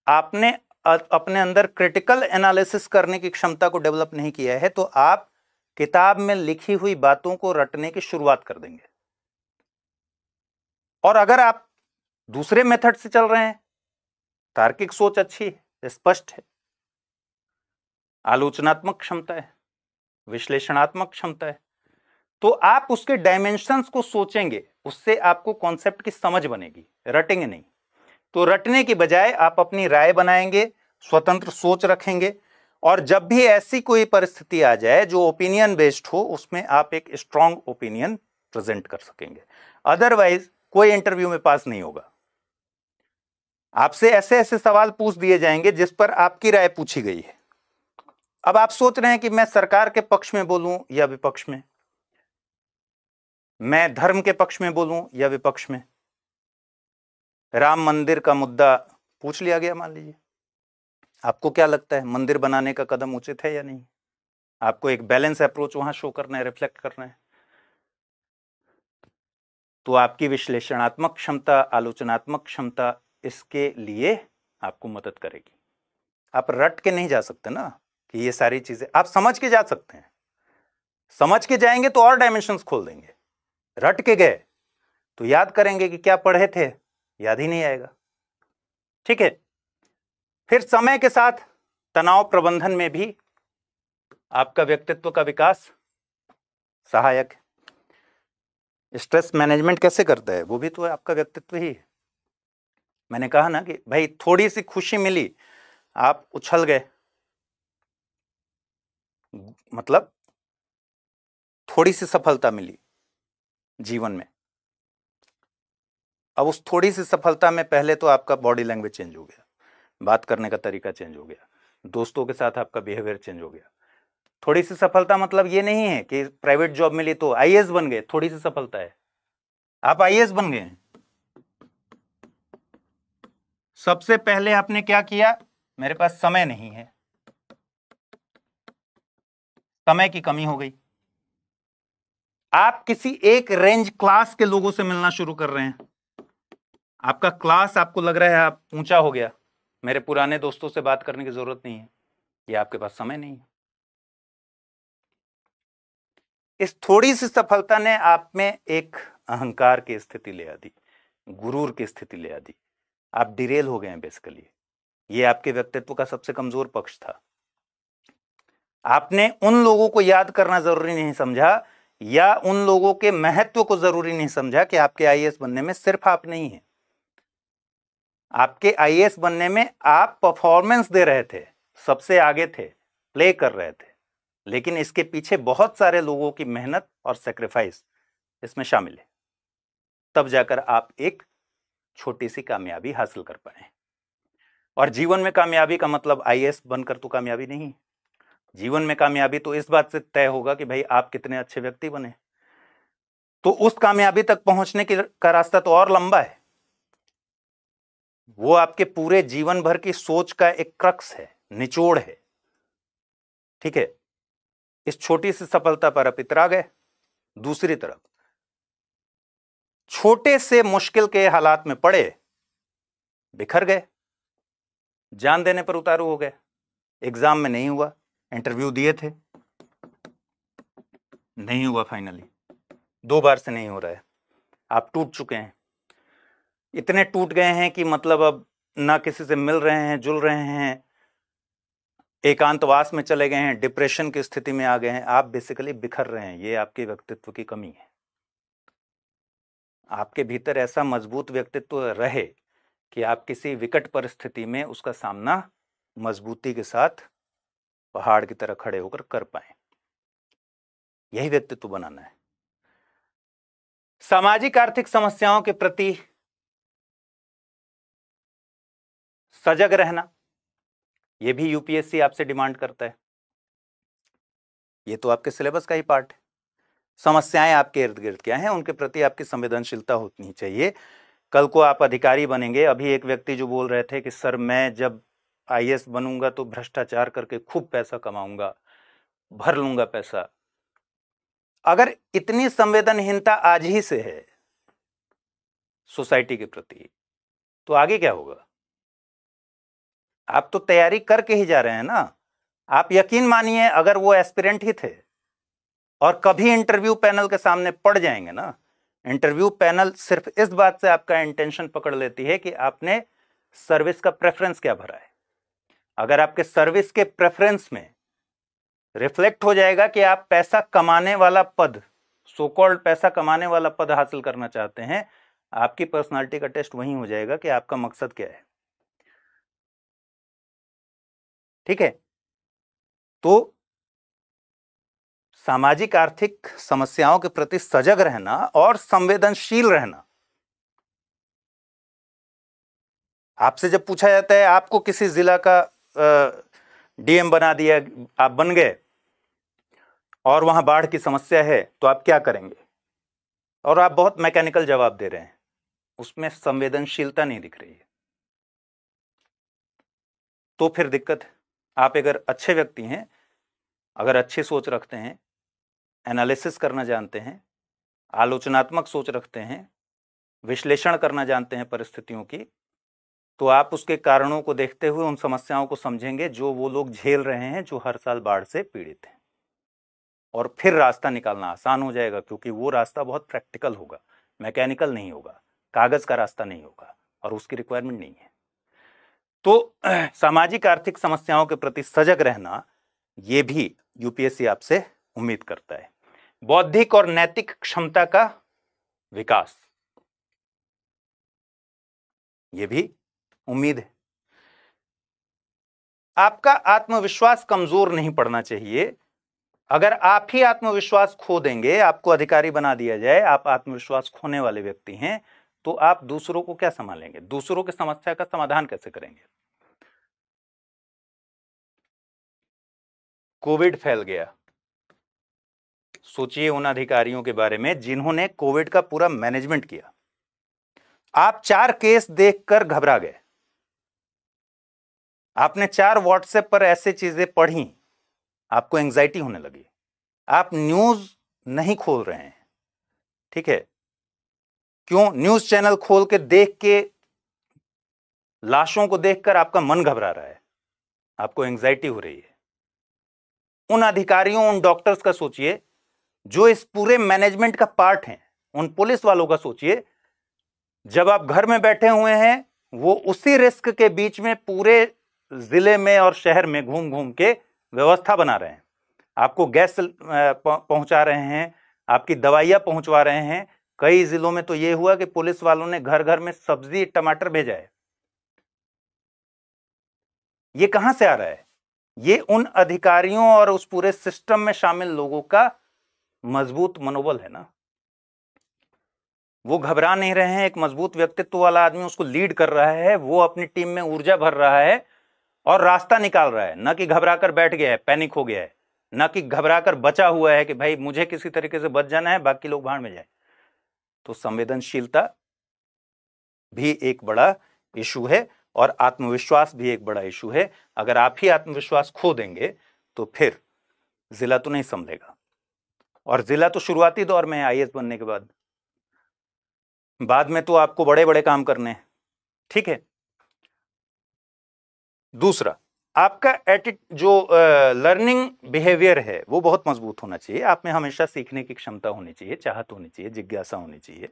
आपने अपने अंदर क्रिटिकल एनालिसिस करने की क्षमता को डेवलप नहीं किया है तो आप किताब में लिखी हुई बातों को रटने की शुरुआत कर देंगे और अगर आप दूसरे मेथड से चल रहे हैं तार्किक सोच अच्छी है स्पष्ट है आलोचनात्मक क्षमता है विश्लेषणात्मक क्षमता है तो आप उसके डायमेंशंस को सोचेंगे उससे आपको कॉन्सेप्ट की समझ बनेगी रटेंगे नहीं तो रटने के बजाय आप अपनी राय बनाएंगे स्वतंत्र सोच रखेंगे और जब भी ऐसी कोई परिस्थिति आ जाए जो ओपिनियन बेस्ड हो उसमें आप एक स्ट्रांग ओपिनियन प्रेजेंट कर सकेंगे अदरवाइज कोई इंटरव्यू में पास नहीं होगा आपसे ऐसे ऐसे सवाल पूछ दिए जाएंगे जिस पर आपकी राय पूछी गई है अब आप सोच रहे हैं कि मैं सरकार के पक्ष में बोलूं या विपक्ष में मैं धर्म के पक्ष में बोलूं या विपक्ष में राम मंदिर का मुद्दा पूछ लिया गया मान लीजिए आपको क्या लगता है मंदिर बनाने का कदम उचित है या नहीं आपको एक बैलेंस अप्रोच वहां शो करना है रिफ्लेक्ट करना है तो आपकी विश्लेषणात्मक क्षमता आलोचनात्मक क्षमता इसके लिए आपको मदद करेगी आप रट के नहीं जा सकते ना कि ये सारी चीजें आप समझ के जा सकते हैं समझ के जाएंगे तो और डायमेंशन खोल देंगे रट के गए तो याद करेंगे कि क्या पढ़े थे याद ही नहीं आएगा ठीक है फिर समय के साथ तनाव प्रबंधन में भी आपका व्यक्तित्व का विकास सहायक स्ट्रेस मैनेजमेंट कैसे करता है वो भी तो आपका व्यक्तित्व ही है मैंने कहा ना कि भाई थोड़ी सी खुशी मिली आप उछल गए मतलब थोड़ी सी सफलता मिली जीवन में अब उस थोड़ी सी सफलता में पहले तो आपका बॉडी लैंग्वेज चेंज हो गया बात करने का तरीका चेंज हो गया दोस्तों के साथ आपका बिहेवियर चेंज हो गया थोड़ी सी सफलता मतलब ये नहीं है कि प्राइवेट जॉब मिली तो आई बन गए थोड़ी सी सफलता है आप आई बन गए सबसे पहले आपने क्या किया मेरे पास समय नहीं है समय की कमी हो गई आप किसी एक रेंज क्लास के लोगों से मिलना शुरू कर रहे हैं आपका क्लास आपको लग रहा है आप ऊंचा हो गया मेरे पुराने दोस्तों से बात करने की जरूरत नहीं है ये आपके पास समय नहीं है इस थोड़ी सी सफलता ने आप में एक अहंकार की स्थिति ले आ दी गुरूर की स्थिति ले आ दी आप डिरेल हो गए हैं बेसिकली ये आपके व्यक्तित्व का सबसे कमजोर पक्ष था आपने उन लोगों को याद करना जरूरी नहीं समझा या उन लोगों के महत्व को जरूरी नहीं समझा कि आपके आईएएस बनने में सिर्फ आप नहीं हैं आपके आई बनने में आप परफॉर्मेंस दे रहे थे सबसे आगे थे प्ले कर रहे थे लेकिन इसके पीछे बहुत सारे लोगों की मेहनत और सेक्रीफाइस इसमें शामिल है तब जाकर आप एक छोटी सी कामयाबी हासिल कर पाए और जीवन में कामयाबी का मतलब आई बनकर तो कामयाबी नहीं जीवन में कामयाबी तो इस बात से तय होगा कि भाई आप कितने अच्छे व्यक्ति बने तो उस कामयाबी तक पहुंचने के का रास्ता तो और लंबा है वो आपके पूरे जीवन भर की सोच का एक क्रक्स है निचोड़ है ठीक है इस छोटी सी सफलता पर आप इतरा गए दूसरी तरफ छोटे से मुश्किल के हालात में पड़े बिखर गए जान देने पर उतारू हो गए एग्जाम में नहीं हुआ इंटरव्यू दिए थे नहीं हुआ फाइनली दो बार से नहीं हो रहा है आप टूट चुके हैं इतने टूट गए हैं कि मतलब अब ना किसी से मिल रहे हैं जुल रहे हैं एकांतवास में चले गए हैं डिप्रेशन की स्थिति में आ गए हैं आप बेसिकली बिखर रहे हैं ये आपके व्यक्तित्व की कमी है आपके भीतर ऐसा मजबूत व्यक्तित्व रहे कि आप किसी विकट परिस्थिति में उसका सामना मजबूती के साथ पहाड़ की तरह खड़े होकर कर पाए यही व्यक्तित्व बनाना है सामाजिक आर्थिक समस्याओं के प्रति सजग रहना यह भी यूपीएससी आपसे डिमांड करता है यह तो आपके सिलेबस का ही पार्ट है समस्याएं आपके इर्द गिर्द क्या हैं उनके प्रति आपकी संवेदनशीलता होनी चाहिए कल को आप अधिकारी बनेंगे अभी एक व्यक्ति जो बोल रहे थे कि सर मैं जब आई बनूंगा तो भ्रष्टाचार करके खूब पैसा कमाऊंगा भर लूंगा पैसा अगर इतनी संवेदनहीनता आज ही से है सोसाइटी के प्रति तो आगे क्या होगा आप तो तैयारी करके ही जा रहे हैं ना आप यकीन मानिए अगर वो एस्पिरेंट ही थे और कभी इंटरव्यू पैनल के सामने पड़ जाएंगे ना इंटरव्यू पैनल सिर्फ इस बात से आपका इंटेंशन पकड़ लेती है कि आपने सर्विस का प्रेफरेंस क्या भरा है अगर आपके सर्विस के प्रेफरेंस में रिफ्लेक्ट हो जाएगा कि आप पैसा कमाने वाला पद सो कॉल्ड पैसा कमाने वाला पद हासिल करना चाहते हैं आपकी पर्सनालिटी का टेस्ट वहीं हो जाएगा कि आपका मकसद क्या है ठीक है तो सामाजिक आर्थिक समस्याओं के प्रति सजग रहना और संवेदनशील रहना आपसे जब पूछा जाता है आपको किसी जिला का डीएम बना दिया आप बन गए और वहां बाढ़ की समस्या है तो आप क्या करेंगे और आप बहुत मैकेनिकल जवाब दे रहे हैं उसमें संवेदनशीलता नहीं दिख रही है तो फिर दिक्कत है आप अगर अच्छे व्यक्ति हैं अगर अच्छी सोच रखते हैं एनालिसिस करना जानते हैं आलोचनात्मक सोच रखते हैं विश्लेषण करना जानते हैं परिस्थितियों की तो आप उसके कारणों को देखते हुए उन समस्याओं को समझेंगे जो वो लोग झेल रहे हैं जो हर साल बाढ़ से पीड़ित हैं और फिर रास्ता निकालना आसान हो जाएगा क्योंकि वो रास्ता बहुत प्रैक्टिकल होगा मैकेनिकल नहीं होगा कागज़ का रास्ता नहीं होगा और उसकी रिक्वायरमेंट नहीं है तो सामाजिक आर्थिक समस्याओं के प्रति सजग रहना ये भी यूपीएससी आपसे उम्मीद करता है बौद्धिक और नैतिक क्षमता का विकास ये भी उम्मीद है आपका आत्मविश्वास कमजोर नहीं पड़ना चाहिए अगर आप ही आत्मविश्वास खो देंगे आपको अधिकारी बना दिया जाए आप आत्मविश्वास खोने वाले व्यक्ति हैं तो आप दूसरों को क्या संभालेंगे दूसरों की समस्या का समाधान कैसे करेंगे कोविड फैल गया सोचिए उन अधिकारियों के बारे में जिन्होंने कोविड का पूरा मैनेजमेंट किया आप चार केस देखकर घबरा गए आपने चार व्हाट्सएप पर ऐसे चीजें पढ़ी आपको एंजाइटी होने लगी आप न्यूज नहीं खोल रहे हैं ठीक है क्यों न्यूज चैनल खोल के देख के लाशों को देखकर आपका मन घबरा रहा है आपको एंग्जाइटी हो रही है उन अधिकारियों उन डॉक्टर्स का सोचिए जो इस पूरे मैनेजमेंट का पार्ट है उन पुलिस वालों का सोचिए जब आप घर में बैठे हुए हैं वो उसी रिस्क के बीच में पूरे जिले में और शहर में घूम घूम के व्यवस्था बना रहे हैं आपको गैस पहुंचा रहे हैं आपकी दवाइयां पहुंचवा रहे हैं कई जिलों में तो ये हुआ कि पुलिस वालों ने घर घर में सब्जी टमाटर भेजा है ये कहां से आ रहा है ये उन अधिकारियों और उस पूरे सिस्टम में शामिल लोगों का मजबूत मनोबल है ना वो घबरा नहीं रहे हैं एक मजबूत व्यक्तित्व वाला आदमी उसको लीड कर रहा है वो अपनी टीम में ऊर्जा भर रहा है और रास्ता निकाल रहा है ना कि घबरा कर बैठ गया है पैनिक हो गया है ना कि घबरा कर बचा हुआ है कि भाई मुझे किसी तरीके से बच जाना है बाकी लोग भाड़ में जाए तो संवेदनशीलता भी एक बड़ा इशू है और आत्मविश्वास भी एक बड़ा इशू है अगर आप ही आत्मविश्वास खो देंगे तो फिर जिला तो नहीं संभलेगा और जिला तो शुरुआती दौर में है आई बनने के बाद बाद में तो आपको बड़े बड़े काम करने हैं ठीक है दूसरा आपका एटिट जो लर्निंग बिहेवियर है वो बहुत मजबूत होना चाहिए आप में हमेशा सीखने की क्षमता होनी चाहिए चाहत होनी चाहिए जिज्ञासा होनी चाहिए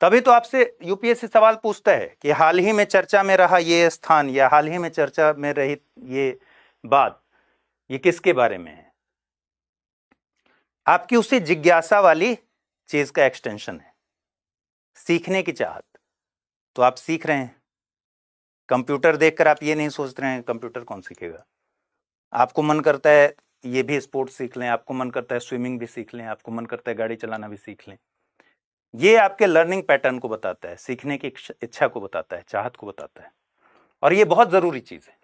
तभी तो आपसे यूपीएससी सवाल पूछता है कि हाल ही में चर्चा में रहा ये स्थान या हाल ही में चर्चा में रही ये बात ये किसके बारे में है आपकी उसी जिज्ञासा वाली चीज का एक्सटेंशन है सीखने की चाहत तो आप सीख रहे हैं कंप्यूटर देखकर आप ये नहीं सोच रहे हैं कंप्यूटर कौन सीखेगा आपको मन करता है ये भी स्पोर्ट्स सीख लें आपको मन करता है स्विमिंग भी सीख लें आपको मन करता है गाड़ी चलाना भी सीख लें ये आपके लर्निंग पैटर्न को बताता है सीखने की इच्छा को बताता है चाहत को बताता है और ये बहुत ज़रूरी चीज़ है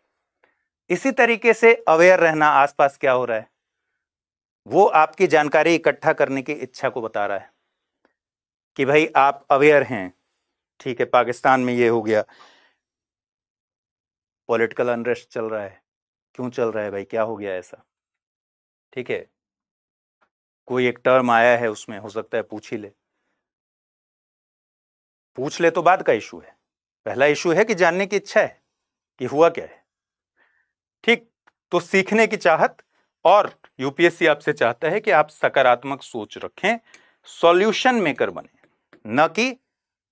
इसी तरीके से अवेयर रहना आसपास क्या हो रहा है वो आपकी जानकारी इकट्ठा करने की इच्छा को बता रहा है कि भाई आप अवेयर हैं ठीक है पाकिस्तान में ये हो गया पॉलिटिकल अनरेस्ट चल रहा है क्यों चल रहा है भाई क्या हो गया ऐसा ठीक है कोई एक टर्म आया है उसमें हो सकता है पूछ ही ले पूछ ले तो बाद का इशू है पहला इशू है कि जानने की इच्छा है कि हुआ क्या है ठीक तो सीखने की चाहत और यूपीएससी आपसे चाहता है कि आप सकारात्मक सोच रखें सॉल्यूशन मेकर बने न कि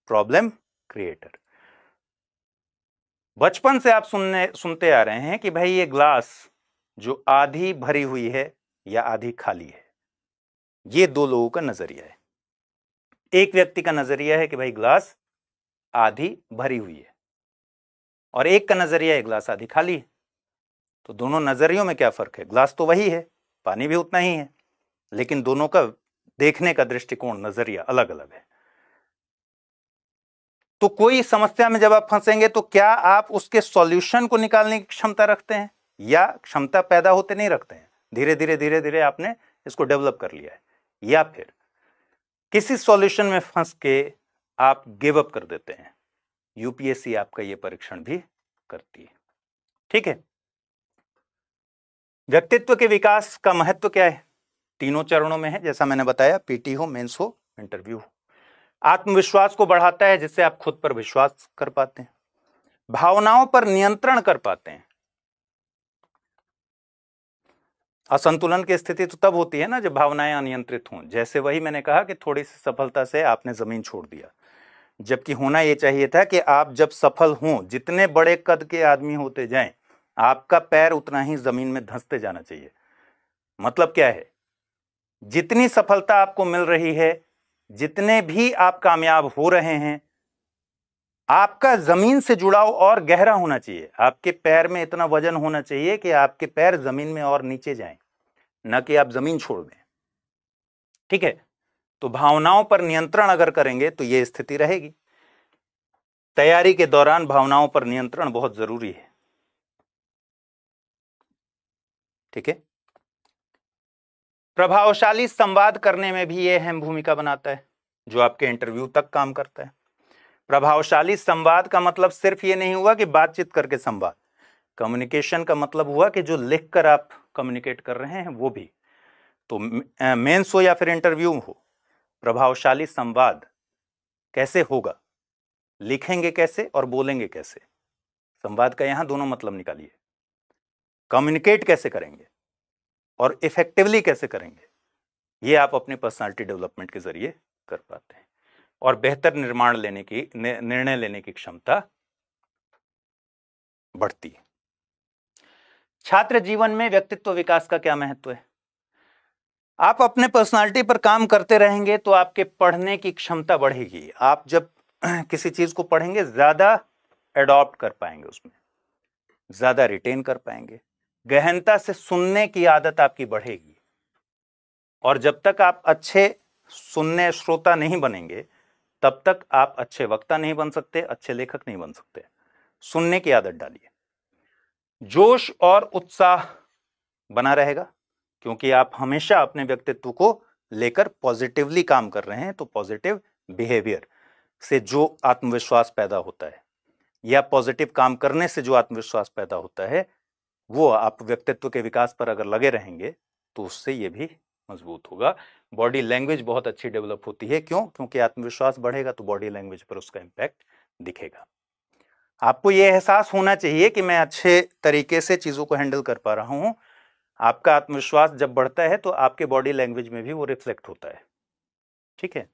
प्रॉब्लम क्रिएटर बचपन से आप सुनने सुनते आ रहे हैं कि भाई ये ग्लास जो आधी भरी हुई है या आधी खाली है ये दो लोगों का नजरिया है एक व्यक्ति का नजरिया है कि भाई ग्लास आधी भरी हुई है और एक का नजरिया है ग्लास आधी खाली है तो दोनों नजरियों में क्या फर्क है ग्लास तो वही है पानी भी उतना ही है लेकिन दोनों का देखने का दृष्टिकोण नजरिया अलग अलग है तो कोई समस्या में जब आप फंसेंगे तो क्या आप उसके सॉल्यूशन को निकालने की क्षमता रखते हैं या क्षमता पैदा होते नहीं रखते हैं धीरे धीरे धीरे धीरे आपने इसको डेवलप कर लिया है या फिर किसी सॉल्यूशन में फंस के आप गिव अप कर देते हैं यूपीएससी आपका यह परीक्षण भी करती है ठीक है व्यक्तित्व के विकास का महत्व क्या है तीनों चरणों में है जैसा मैंने बताया पीटी हो मेंस हो इंटरव्यू हो आत्मविश्वास को बढ़ाता है जिससे आप खुद पर विश्वास कर पाते हैं भावनाओं पर नियंत्रण कर पाते हैं असंतुलन की स्थिति तो तब होती है ना जब भावनाएं अनियंत्रित हों जैसे वही मैंने कहा कि थोड़ी सी सफलता से आपने जमीन छोड़ दिया जबकि होना यह चाहिए था कि आप जब सफल हों जितने बड़े कद के आदमी होते जाएं आपका पैर उतना ही जमीन में धंसते जाना चाहिए मतलब क्या है जितनी सफलता आपको मिल रही है जितने भी आप कामयाब हो रहे हैं आपका ज़मीन से जुड़ाव और गहरा होना चाहिए आपके पैर में इतना वजन होना चाहिए कि आपके पैर ज़मीन में और नीचे जाएं न कि आप ज़मीन छोड़ दें ठीक है तो भावनाओं पर नियंत्रण अगर करेंगे तो यह स्थिति रहेगी तैयारी के दौरान भावनाओं पर नियंत्रण बहुत ज़रूरी है ठीक है प्रभावशाली संवाद करने में भी ये अहम भूमिका बनाता है जो आपके इंटरव्यू तक काम करता है प्रभावशाली संवाद का मतलब सिर्फ ये नहीं हुआ कि बातचीत करके संवाद कम्युनिकेशन का मतलब हुआ कि जो लिख कर आप कम्युनिकेट कर रहे हैं वो भी तो मेंस हो या फिर इंटरव्यू हो प्रभावशाली संवाद कैसे होगा लिखेंगे कैसे और बोलेंगे कैसे संवाद का यहां दोनों मतलब निकालिए कम्युनिकेट कैसे करेंगे और इफेक्टिवली कैसे करेंगे ये आप अपनी पर्सनालिटी डेवलपमेंट के जरिए कर पाते हैं और बेहतर निर्माण लेने की निर्णय लेने की क्षमता बढ़ती है छात्र जीवन में व्यक्तित्व विकास का क्या महत्व है आप अपने पर्सनालिटी पर काम करते रहेंगे तो आपके पढ़ने की क्षमता बढ़ेगी आप जब किसी चीज को पढ़ेंगे ज्यादा एडॉप्ट कर पाएंगे उसमें ज्यादा रिटेन कर पाएंगे गहनता से सुनने की आदत आपकी बढ़ेगी और जब तक आप अच्छे सुनने श्रोता नहीं बनेंगे तब तक आप अच्छे वक्ता नहीं बन सकते अच्छे लेखक नहीं बन सकते सुनने की आदत डालिए जोश और उत्साह बना रहेगा क्योंकि आप हमेशा अपने व्यक्तित्व को लेकर पॉजिटिवली काम कर रहे हैं तो पॉजिटिव बिहेवियर से जो आत्मविश्वास पैदा होता है या पॉजिटिव काम करने से जो आत्मविश्वास पैदा होता है वो आप व्यक्तित्व के विकास पर अगर लगे रहेंगे तो उससे ये भी मजबूत होगा बॉडी लैंग्वेज बहुत अच्छी डेवलप होती है क्यों क्योंकि आत्मविश्वास बढ़ेगा तो बॉडी लैंग्वेज पर उसका इम्पैक्ट दिखेगा आपको ये एहसास होना चाहिए कि मैं अच्छे तरीके से चीज़ों को हैंडल कर पा रहा हूँ आपका आत्मविश्वास जब बढ़ता है तो आपके बॉडी लैंग्वेज में भी वो रिफ्लेक्ट होता है ठीक है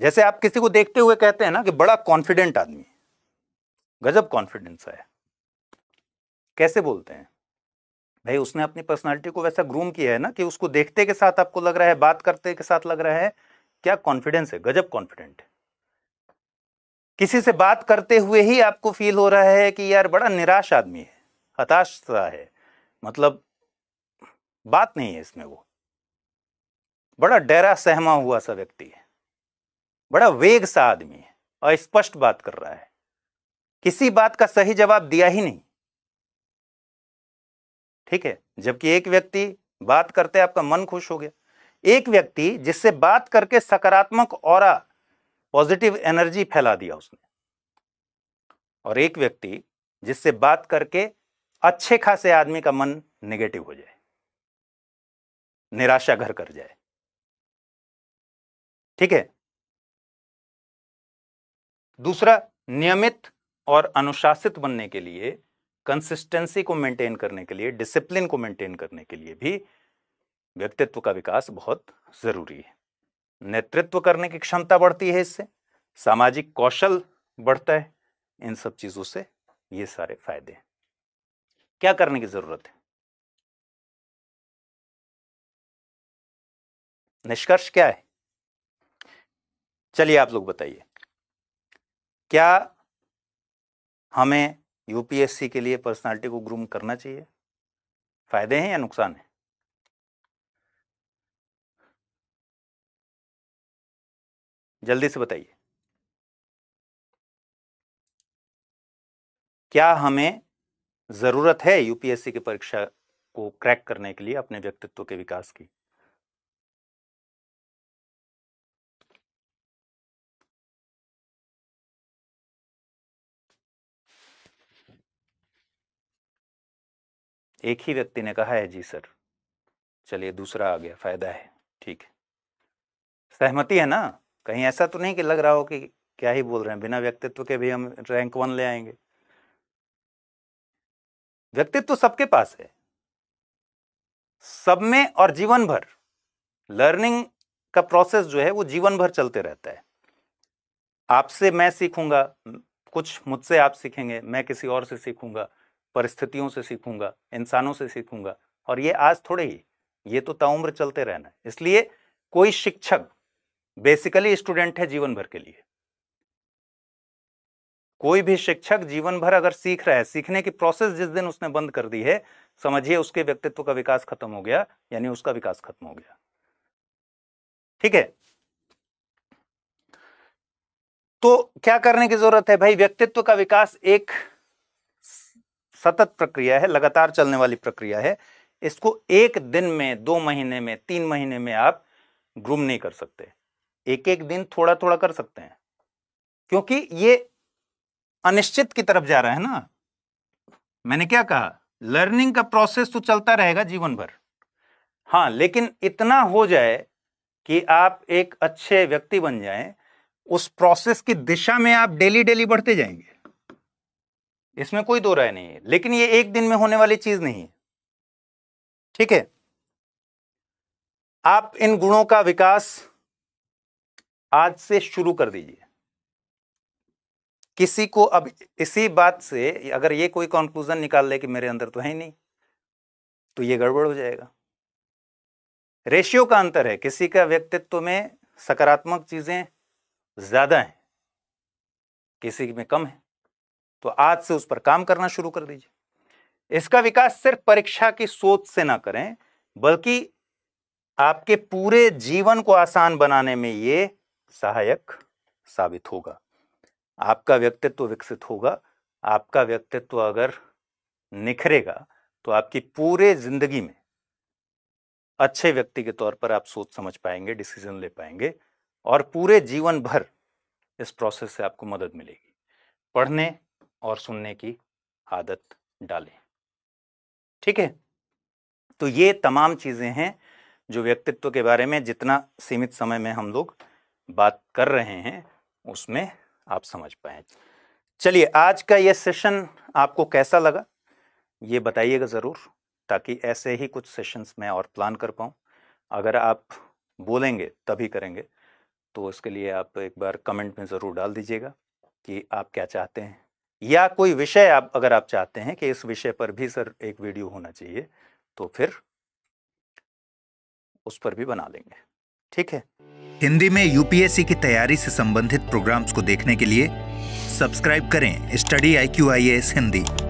जैसे आप किसी को देखते हुए कहते हैं ना कि बड़ा कॉन्फिडेंट आदमी गजब कॉन्फिडेंस है कैसे बोलते हैं भाई उसने अपनी पर्सनालिटी को वैसा ग्रूम किया है ना कि उसको देखते के साथ आपको लग रहा है बात करते के साथ लग रहा है क्या कॉन्फिडेंस है गजब कॉन्फिडेंट किसी से बात करते हुए ही आपको फील हो रहा है कि यार बड़ा निराश आदमी है हताश सा है मतलब बात नहीं है इसमें वो बड़ा डरा सहमा हुआ सा व्यक्ति है बड़ा वेग सा आदमी है अस्पष्ट बात कर रहा है किसी बात का सही जवाब दिया ही नहीं ठीक है जबकि एक व्यक्ति बात करते आपका मन खुश हो गया एक व्यक्ति जिससे बात करके सकारात्मक और पॉजिटिव एनर्जी फैला दिया उसने और एक व्यक्ति जिससे बात करके अच्छे खासे आदमी का मन नेगेटिव हो जाए निराशा घर कर जाए ठीक है दूसरा नियमित और अनुशासित बनने के लिए कंसिस्टेंसी को मेंटेन करने के लिए डिसिप्लिन को मेंटेन करने के लिए भी व्यक्तित्व का विकास बहुत ज़रूरी है नेतृत्व करने की क्षमता बढ़ती है इससे सामाजिक कौशल बढ़ता है इन सब चीज़ों से ये सारे फायदे हैं क्या करने की ज़रूरत है निष्कर्ष क्या है चलिए आप लोग बताइए क्या हमें यूपीएससी के लिए पर्सनालिटी को ग्रूम करना चाहिए फायदे हैं या नुकसान है जल्दी से बताइए क्या हमें ज़रूरत है यूपीएससी की परीक्षा को क्रैक करने के लिए अपने व्यक्तित्व के विकास की एक ही व्यक्ति ने कहा है जी सर चलिए दूसरा आ गया फायदा है ठीक है सहमति है ना कहीं ऐसा तो नहीं कि लग रहा हो कि क्या ही बोल रहे हैं बिना व्यक्तित्व के भी हम रैंक वन ले आएंगे व्यक्तित्व सबके पास है सब में और जीवन भर लर्निंग का प्रोसेस जो है वो जीवन भर चलते रहता है आपसे मैं सीखूंगा कुछ मुझसे आप सीखेंगे मैं किसी और से सीखूंगा परिस्थितियों से सीखूंगा इंसानों से सीखूंगा और ये आज थोड़े ही ये तो ताउम्र चलते रहना है इसलिए कोई शिक्षक बेसिकली स्टूडेंट है जीवन भर के लिए कोई भी शिक्षक जीवन भर अगर सीख रहा है सीखने की प्रोसेस जिस दिन उसने बंद कर दी है समझिए उसके व्यक्तित्व का विकास खत्म हो गया यानी उसका विकास खत्म हो गया ठीक है तो क्या करने की जरूरत है भाई व्यक्तित्व का विकास एक सतत प्रक्रिया है लगातार चलने वाली प्रक्रिया है इसको एक दिन में दो महीने में तीन महीने में आप ग्रूम नहीं कर सकते एक एक दिन थोड़ा थोड़ा कर सकते हैं क्योंकि ये अनिश्चित की तरफ जा रहा है ना मैंने क्या कहा लर्निंग का प्रोसेस तो चलता रहेगा जीवन भर हाँ लेकिन इतना हो जाए कि आप एक अच्छे व्यक्ति बन जाएं उस प्रोसेस की दिशा में आप डेली डेली बढ़ते जाएंगे इसमें कोई दो राय नहीं है लेकिन ये एक दिन में होने वाली चीज नहीं है ठीक है आप इन गुणों का विकास आज से शुरू कर दीजिए किसी को अब इसी बात से अगर ये कोई कंक्लूजन निकाल ले कि मेरे अंदर तो है ही नहीं तो ये गड़बड़ हो जाएगा रेशियो का अंतर है किसी का व्यक्तित्व में सकारात्मक चीजें ज्यादा हैं किसी में कम है तो आज से उस पर काम करना शुरू कर दीजिए इसका विकास सिर्फ परीक्षा की सोच से ना करें बल्कि आपके पूरे जीवन को आसान बनाने में ये सहायक साबित होगा आपका व्यक्तित्व विकसित होगा आपका व्यक्तित्व अगर निखरेगा तो आपकी पूरे जिंदगी में अच्छे व्यक्ति के तौर पर आप सोच समझ पाएंगे डिसीजन ले पाएंगे और पूरे जीवन भर इस प्रोसेस से आपको मदद मिलेगी पढ़ने और सुनने की आदत डालें ठीक है तो ये तमाम चीज़ें हैं जो व्यक्तित्व के बारे में जितना सीमित समय में हम लोग बात कर रहे हैं उसमें आप समझ पाए चलिए आज का ये सेशन आपको कैसा लगा ये बताइएगा ज़रूर ताकि ऐसे ही कुछ सेशंस मैं और प्लान कर पाऊँ अगर आप बोलेंगे तभी करेंगे तो उसके लिए आप एक बार कमेंट में ज़रूर डाल दीजिएगा कि आप क्या चाहते हैं या कोई विषय आप अगर आप चाहते हैं कि इस विषय पर भी सर एक वीडियो होना चाहिए तो फिर उस पर भी बना लेंगे ठीक है हिंदी में यूपीएससी की तैयारी से संबंधित प्रोग्राम्स को देखने के लिए सब्सक्राइब करें स्टडी आई क्यू आई एस हिंदी